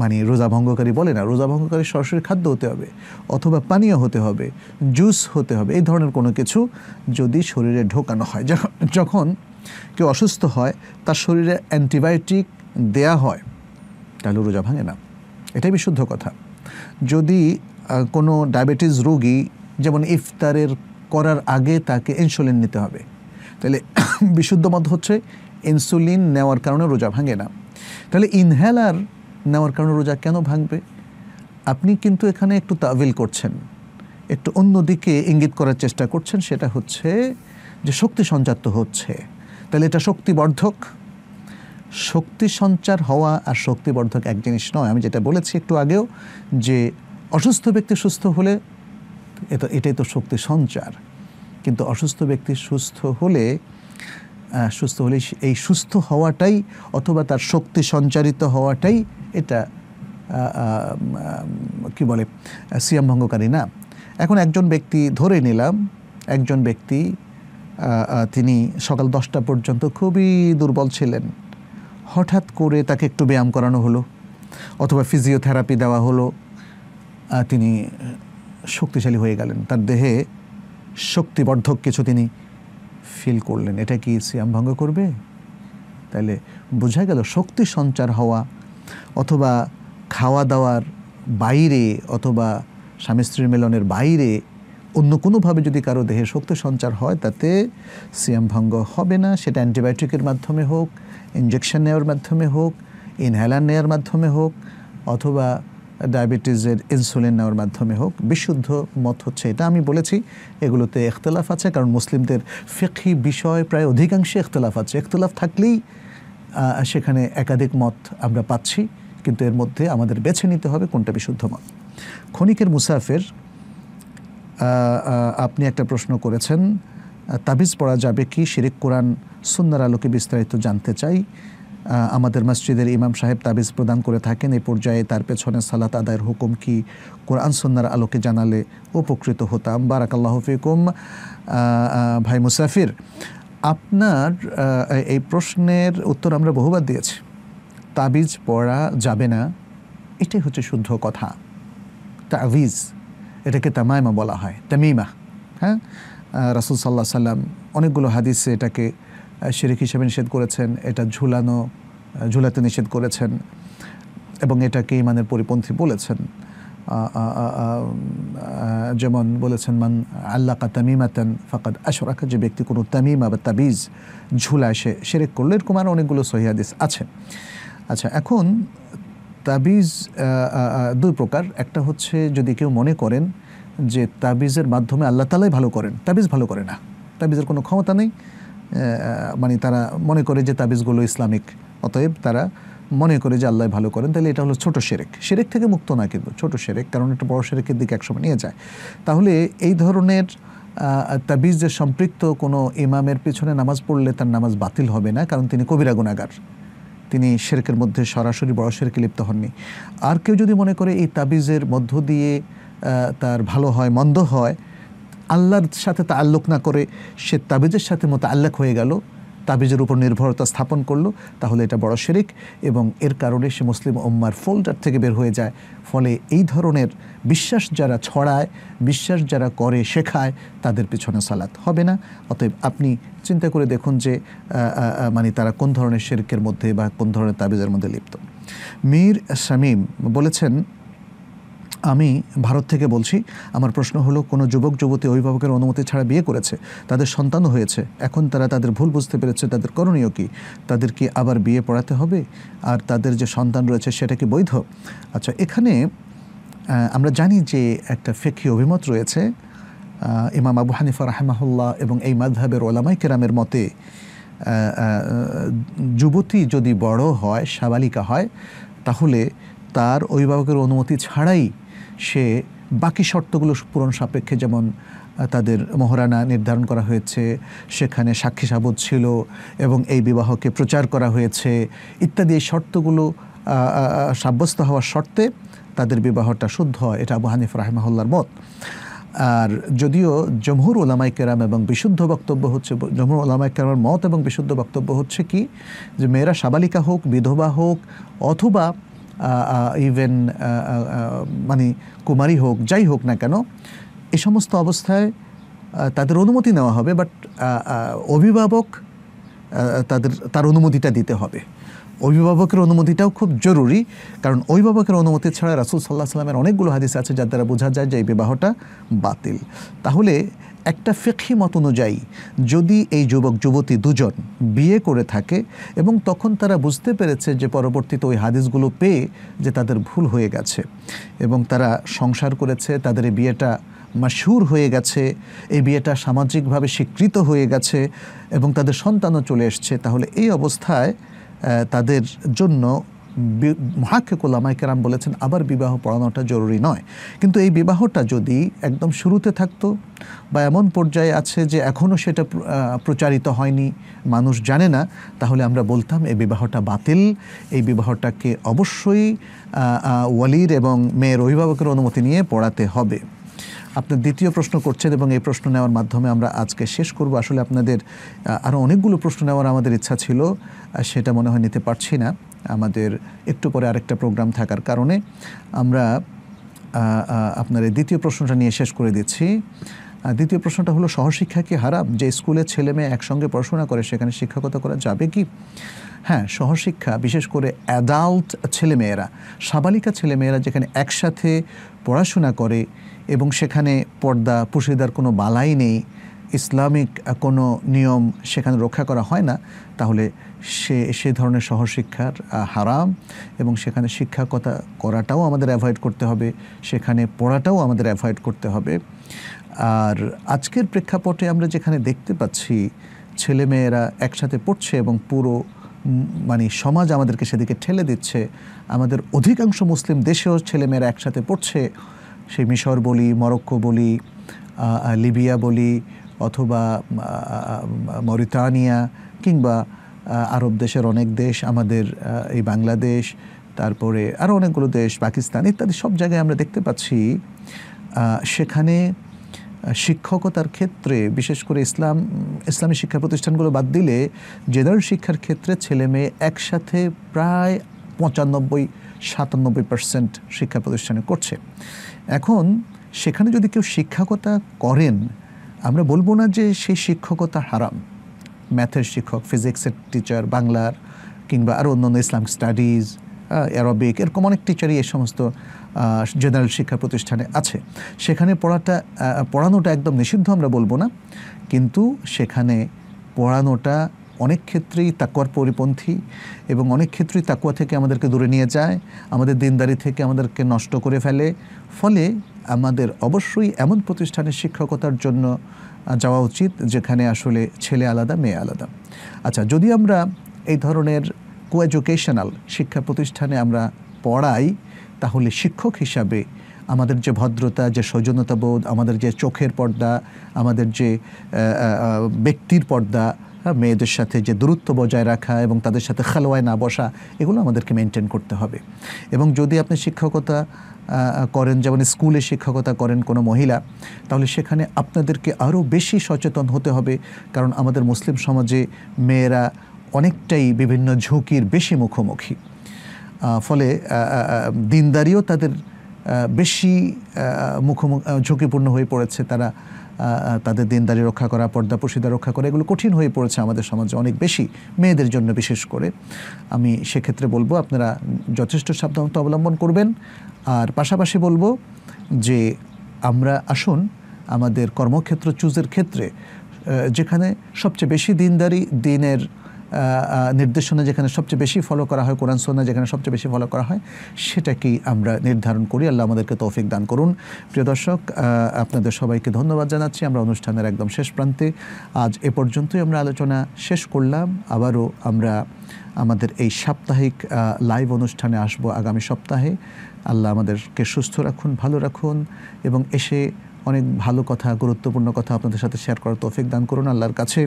মানে রোজা ভঙ্গকারী বলে না রোজা ভঙ্গকারী সরাসরি খাদ্য হতে হবে অথবা পানীয় হতে হবে জুস হতে হবে এই ধরনের কোনো কিছু যদি শরীরে ঢোকানো হয় যখন কেউ অসুস্থ হয় তার শরীরে অ্যান্টিবায়োটিক দেয়া হয় তাহলে রোজা ভাঙে না এটাই বিশুদ্ধ কথা যদি কোনো ডায়াবেটিস রোগী যেমন ইফতারের করার আগে তাকে ইনসুলিন নিতে হবে তাহলে বিশুদ্ধ মধ্য হচ্ছে ইনসুলিন নেওয়ার কারণে রোজা ভাঙে না তাহলে ইনহেলার নেওয়ার কারণে রোজা কেন ভাঙবে আপনি কিন্তু এখানে একটু তাবিল করছেন একটু অন্যদিকে ইঙ্গিত করার চেষ্টা করছেন সেটা হচ্ছে যে শক্তি সঞ্চার তো হচ্ছে তাহলে এটা শক্তিবর্ধক শক্তি সঞ্চার হওয়া আর শক্তিবর্ধক এক জিনিস নয় আমি যেটা বলেছি একটু আগেও যে অসুস্থ ব্যক্তি সুস্থ হলে এটা এটাই তো শক্তি সঞ্চার কিন্তু অসুস্থ ব্যক্তি সুস্থ হলে সুস্থ হলে এই সুস্থ হওয়াটাই অথবা তার শক্তি সঞ্চারিত হওয়াটাই এটা কি বলে সিয়াম ভঙ্গকারী না এখন একজন ব্যক্তি ধরে নিলাম একজন ব্যক্তি তিনি সকাল দশটা পর্যন্ত খুবই দুর্বল ছিলেন হঠাৎ করে তাকে একটু ব্যায়াম করানো হলো অথবা ফিজিওথেরাপি দেওয়া হলো তিনি শক্তিশালী হয়ে গেলেন তার দেহে শক্তিবর্ধক কিছু তিনি ফিল করলেন এটা কি সিয়াম ভঙ্গ করবে তাহলে বোঝা গেল শক্তি সঞ্চার হওয়া অথবা খাওয়া দাওয়ার বাইরে অথবা স্বামী স্ত্রীর মিলনের বাইরে অন্য কোনোভাবে যদি কারো দেহে শক্তি সঞ্চার হয় তাতে সিয়াম ভঙ্গ হবে না সেটা অ্যান্টিবায়োটিকের মাধ্যমে হোক ইঞ্জেকশন নেওয়ার মাধ্যমে হোক ইনহেলার নেওয়ার মাধ্যমে হোক অথবা ডায়াবেটিসের ইনসুলিন নেওয়ার মাধ্যমে হোক বিশুদ্ধ মত হচ্ছে এটা আমি বলেছি এগুলোতে এখতলাফ আছে কারণ মুসলিমদের ফেকি বিষয় প্রায় অধিকাংশে এখতলাফ আছে এখতলাফ থাকলেই সেখানে একাধিক মত আমরা পাচ্ছি কিন্তু এর মধ্যে আমাদের বেছে নিতে হবে কোনটা বিশুদ্ধ মত ক্ষণিকের মুসাফের আপনি একটা প্রশ্ন করেছেন তাবিজ পড়া যাবে কি শিরিক কোরআন সুন্দর আলোকে বিস্তারিত জানতে চাই আমাদের মসজিদের ইমাম সাহেব তাবিজ প্রদান করে থাকেন এই পর্যায়ে তার পেছনে সালাত আদায়ের হুকুম কি কোরআন সন্ন্যার আলোকে জানালে উপকৃত হতাম বারাক আল্লাহ ফিকুম ভাই মুসাফির আপনার এই প্রশ্নের উত্তর আমরা বহুবার দিয়েছি তাবিজ পড়া যাবে না এটাই হচ্ছে শুদ্ধ কথা তাবিজ এটাকে তামাইমা বলা হয় তামিমা হ্যাঁ রাসুল সাল্লাহ সাল্লাম অনেকগুলো হাদিসে এটাকে শিরিক হিসেবে নিষেধ করেছেন এটা ঝুলানো ঝুলাতে নিষেধ করেছেন এবং এটাকে ইমানের পরিপন্থী বলেছেন যেমন বলেছেন মান আল্লাকা তামিমাতান ফাকাদ আশরাকা যে ব্যক্তি কোনো তামিমা বা তাবিজ ঝুলায় সে সেরেক করলে এরকম আর অনেকগুলো সহিয়াদিস আছে আচ্ছা এখন তাবিজ দুই প্রকার একটা হচ্ছে যদি কেউ মনে করেন যে তাবিজের মাধ্যমে আল্লাহ তালাই ভালো করেন তাবিজ ভালো করে না তাবিজের কোনো ক্ষমতা নেই মানে তারা মনে করে যে তাবিজগুলো ইসলামিক অতএব তারা মনে করে যে আল্লাহ ভালো করেন তাহলে এটা হলো ছোট সেরেক সেরেক থেকে মুক্ত না কিন্তু ছোট সেরেক কারণ একটা বড় সেরেকের দিকে একসময় নিয়ে যায় তাহলে এই ধরনের যে সম্পৃক্ত কোনো ইমামের পিছনে নামাজ পড়লে তার নামাজ বাতিল হবে না কারণ তিনি কবিরা গুণাগার তিনি শেরকের মধ্যে সরাসরি বড় শেরকে লিপ্ত হননি আর কেউ যদি মনে করে এই তাবিজের মধ্য দিয়ে তার ভালো হয় মন্দ হয় আল্লাহর সাথে তা আল্লোক না করে সে তাবিজের সাথে মতো আল্লাক হয়ে গেল তাবিজের উপর নির্ভরতা স্থাপন করলো তাহলে এটা বড় শেরিক এবং এর কারণে সে মুসলিম ওম্মার ফোল্ডার থেকে বের হয়ে যায় ফলে এই ধরনের বিশ্বাস যারা ছড়ায় বিশ্বাস যারা করে শেখায় তাদের পিছনে সালাত হবে না অতএব আপনি চিন্তা করে দেখুন যে মানে তারা কোন ধরনের শেরিকের মধ্যে বা কোন ধরনের তাবিজের মধ্যে লিপ্ত মীর শামীম বলেছেন আমি ভারত থেকে বলছি আমার প্রশ্ন হলো কোনো যুবক যুবতী অভিভাবকের অনুমতি ছাড়া বিয়ে করেছে তাদের সন্তানও হয়েছে এখন তারা তাদের ভুল বুঝতে পেরেছে তাদের করণীয় কি তাদের কি আবার বিয়ে পড়াতে হবে আর তাদের যে সন্তান রয়েছে সেটা কি বৈধ আচ্ছা এখানে আমরা জানি যে একটা ফেকি অভিমত রয়েছে ইমাম আবু হানিফা রাহেমাহুল্লাহ এবং এই মাধহাবের ওলামাই কেরামের মতে যুবতী যদি বড় হয় সাবালিকা হয় তাহলে তার অভিভাবকের অনুমতি ছাড়াই সে বাকি শর্তগুলো পূরণ সাপেক্ষে যেমন তাদের মহারানা নির্ধারণ করা হয়েছে সেখানে সাক্ষী সাবধ ছিল এবং এই বিবাহকে প্রচার করা হয়েছে ইত্যাদি এই শর্তগুলো সাব্যস্ত হওয়ার শর্তে তাদের বিবাহটা শুদ্ধ হয় এটা আবু হানিফ রাহেমাহুল্লার মত আর যদিও জমহুর ওলামাই কেরাম এবং বিশুদ্ধ বক্তব্য হচ্ছে জমহুর ওলামাই কেরামের মত এবং বিশুদ্ধ বক্তব্য হচ্ছে কি যে মেয়েরা সাবালিকা হোক বিধবা হোক অথবা ইভেন মানে কুমারী হোক যাই হোক না কেন এ সমস্ত অবস্থায় তাদের অনুমতি নেওয়া হবে বাট অভিভাবক তাদের তার অনুমতিটা দিতে হবে অভিভাবকের অনুমতিটাও খুব জরুরি কারণ অভিভাবকের অনুমতি ছাড়া রাসুল সাল্লাহ সাল্লামের অনেকগুলো হাদিস আছে যার দ্বারা বোঝা যায় যে এই বিবাহটা বাতিল তাহলে একটা ফিকহি মত অনুযায়ী যদি এই যুবক যুবতী দুজন বিয়ে করে থাকে এবং তখন তারা বুঝতে পেরেছে যে পরবর্তীতে ওই হাদিসগুলো পেয়ে যে তাদের ভুল হয়ে গেছে এবং তারা সংসার করেছে তাদের বিয়েটা মাসুর হয়ে গেছে এই বিয়েটা সামাজিকভাবে স্বীকৃত হয়ে গেছে এবং তাদের সন্তানও চলে এসছে তাহলে এই অবস্থায় তাদের জন্য মহাক্ষেকুল কেরাম বলেছেন আবার বিবাহ পড়ানোটা জরুরি নয় কিন্তু এই বিবাহটা যদি একদম শুরুতে থাকতো বা এমন পর্যায়ে আছে যে এখনও সেটা প্রচারিত হয়নি মানুষ জানে না তাহলে আমরা বলতাম এই বিবাহটা বাতিল এই বিবাহটাকে অবশ্যই ওয়ালির এবং মেয়ের অভিভাবকের অনুমতি নিয়ে পড়াতে হবে আপনার দ্বিতীয় প্রশ্ন করছেন এবং এই প্রশ্ন নেওয়ার মাধ্যমে আমরা আজকে শেষ করব আসলে আপনাদের আরও অনেকগুলো প্রশ্ন নেওয়ার আমাদের ইচ্ছা ছিল সেটা মনে হয় নিতে পারছি না আমাদের একটু পরে আরেকটা প্রোগ্রাম থাকার কারণে আমরা আপনার এই দ্বিতীয় প্রশ্নটা নিয়ে শেষ করে দিচ্ছি দ্বিতীয় প্রশ্নটা হলো সহশিক্ষা কি হারাপ যে স্কুলে ছেলে মেয়ে একসঙ্গে পড়াশোনা করে সেখানে শিক্ষকতা করা যাবে কি হ্যাঁ সহশিক্ষা বিশেষ করে অ্যাডাল্ট ছেলেমেয়েরা সাবালিকা ছেলেমেয়েরা যেখানে একসাথে পড়াশোনা করে এবং সেখানে পর্দা পুষিদার কোনো বালাই নেই ইসলামিক কোনো নিয়ম সেখানে রক্ষা করা হয় না তাহলে সে সে ধরনের সহশিক্ষার হারাম এবং সেখানে শিক্ষাকতা করাটাও আমাদের অ্যাভয়েড করতে হবে সেখানে পড়াটাও আমাদের অ্যাভয়েড করতে হবে আর আজকের প্রেক্ষাপটে আমরা যেখানে দেখতে পাচ্ছি ছেলেমেয়েরা একসাথে পড়ছে এবং পুরো মানে সমাজ আমাদেরকে সেদিকে ঠেলে দিচ্ছে আমাদের অধিকাংশ মুসলিম দেশেও ছেলেমেয়েরা একসাথে পড়ছে সেই মিশর বলি মরক্কো বলি লিবিয়া বলি অথবা মরিতানিয়া কিংবা আরব দেশের অনেক দেশ আমাদের এই বাংলাদেশ তারপরে আরও অনেকগুলো দেশ পাকিস্তান ইত্যাদি সব জায়গায় আমরা দেখতে পাচ্ছি সেখানে শিক্ষকতার ক্ষেত্রে বিশেষ করে ইসলাম ইসলামী শিক্ষা প্রতিষ্ঠানগুলো বাদ দিলে জেনারেল শিক্ষার ক্ষেত্রে ছেলে মেয়ে একসাথে প্রায় পঁচানব্বই সাতানব্বই পার্সেন্ট শিক্ষা প্রতিষ্ঠানে করছে এখন সেখানে যদি কেউ শিক্ষকতা করেন আমরা বলবো না যে সেই শিক্ষকতা হারাম ম্যাথের শিক্ষক ফিজিক্সের টিচার বাংলার কিংবা আরও অন্য ইসলামিক স্টাডিজ অ্যারবিক এরকম অনেক টিচারই এই সমস্ত জেনারেল শিক্ষা প্রতিষ্ঠানে আছে সেখানে পড়াটা পড়ানোটা একদম নিষিদ্ধ আমরা বলবো না কিন্তু সেখানে পড়ানোটা অনেক ক্ষেত্রেই তাকুয়ার পরিপন্থী এবং অনেক ক্ষেত্রেই তাকুয়া থেকে আমাদেরকে দূরে নিয়ে যায় আমাদের দিনদারি থেকে আমাদেরকে নষ্ট করে ফেলে ফলে আমাদের অবশ্যই এমন প্রতিষ্ঠানের শিক্ষকতার জন্য যাওয়া উচিত যেখানে আসলে ছেলে আলাদা মেয়ে আলাদা আচ্ছা যদি আমরা এই ধরনের কোএজুকেশনাল শিক্ষা প্রতিষ্ঠানে আমরা পড়াই তাহলে শিক্ষক হিসাবে আমাদের যে ভদ্রতা যে সৌজন্যতাবোধ আমাদের যে চোখের পর্দা আমাদের যে ব্যক্তির পর্দা হ্যাঁ, মেয়েদের সাথে যে দূরত্ব বজায় রাখা এবং তাদের সাথে খেলোয়ায় না বসা এগুলো আমাদেরকে মেনটেন করতে হবে এবং যদি আপনি শিক্ষকতা করেন যেমন স্কুলে শিক্ষকতা করেন কোনো মহিলা তাহলে সেখানে আপনাদেরকে আরও বেশি সচেতন হতে হবে কারণ আমাদের মুসলিম সমাজে মেয়েরা অনেকটাই বিভিন্ন ঝুঁকির বেশি মুখোমুখি ফলে দিনদারিও তাদের বেশি মুখোমুখি ঝুঁকিপূর্ণ হয়ে পড়েছে তারা তাদের দিনদারি রক্ষা করা পর্দা রক্ষা করা এগুলো কঠিন হয়ে পড়েছে আমাদের সমাজে অনেক বেশি মেয়েদের জন্য বিশেষ করে আমি সেক্ষেত্রে বলবো আপনারা যথেষ্ট সাবধানতা অবলম্বন করবেন আর পাশাপাশি বলবো যে আমরা আসুন আমাদের কর্মক্ষেত্র চুজের ক্ষেত্রে যেখানে সবচেয়ে বেশি দিনদারি দিনের নির্দেশনা যেখানে সবচেয়ে বেশি ফলো করা হয় কোরআন সন্না যেখানে সবচেয়ে বেশি ফলো করা হয় সেটাকেই আমরা নির্ধারণ করি আল্লাহ আমাদেরকে তৌফিক দান করুন প্রিয় দর্শক আপনাদের সবাইকে ধন্যবাদ জানাচ্ছি আমরা অনুষ্ঠানের একদম শেষ প্রান্তে আজ এ পর্যন্তই আমরা আলোচনা শেষ করলাম আবারও আমরা আমাদের এই সাপ্তাহিক লাইভ অনুষ্ঠানে আসব আগামী সপ্তাহে আল্লাহ আমাদেরকে সুস্থ রাখুন ভালো রাখুন এবং এসে অনেক ভালো কথা গুরুত্বপূর্ণ কথা আপনাদের সাথে শেয়ার করার তৌফিক দান করুন আল্লাহর কাছে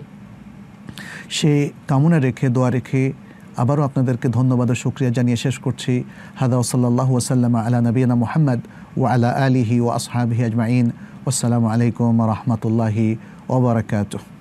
সে কামনা রেখে দোয়া রেখে আবারও আপনাদেরকে ধন্যবাদ ও শুক্রিয়া জানিয়ে শেষ করছি হাদা ওসল্লাহ ওসাল্লাম আলা নবীনা মোহাম্মদ ও আলা আলিহি ও আসহাবি আজমাইন আসসালামু আলাইকুম রহমতুল্লাহি ওবরাকাতুহ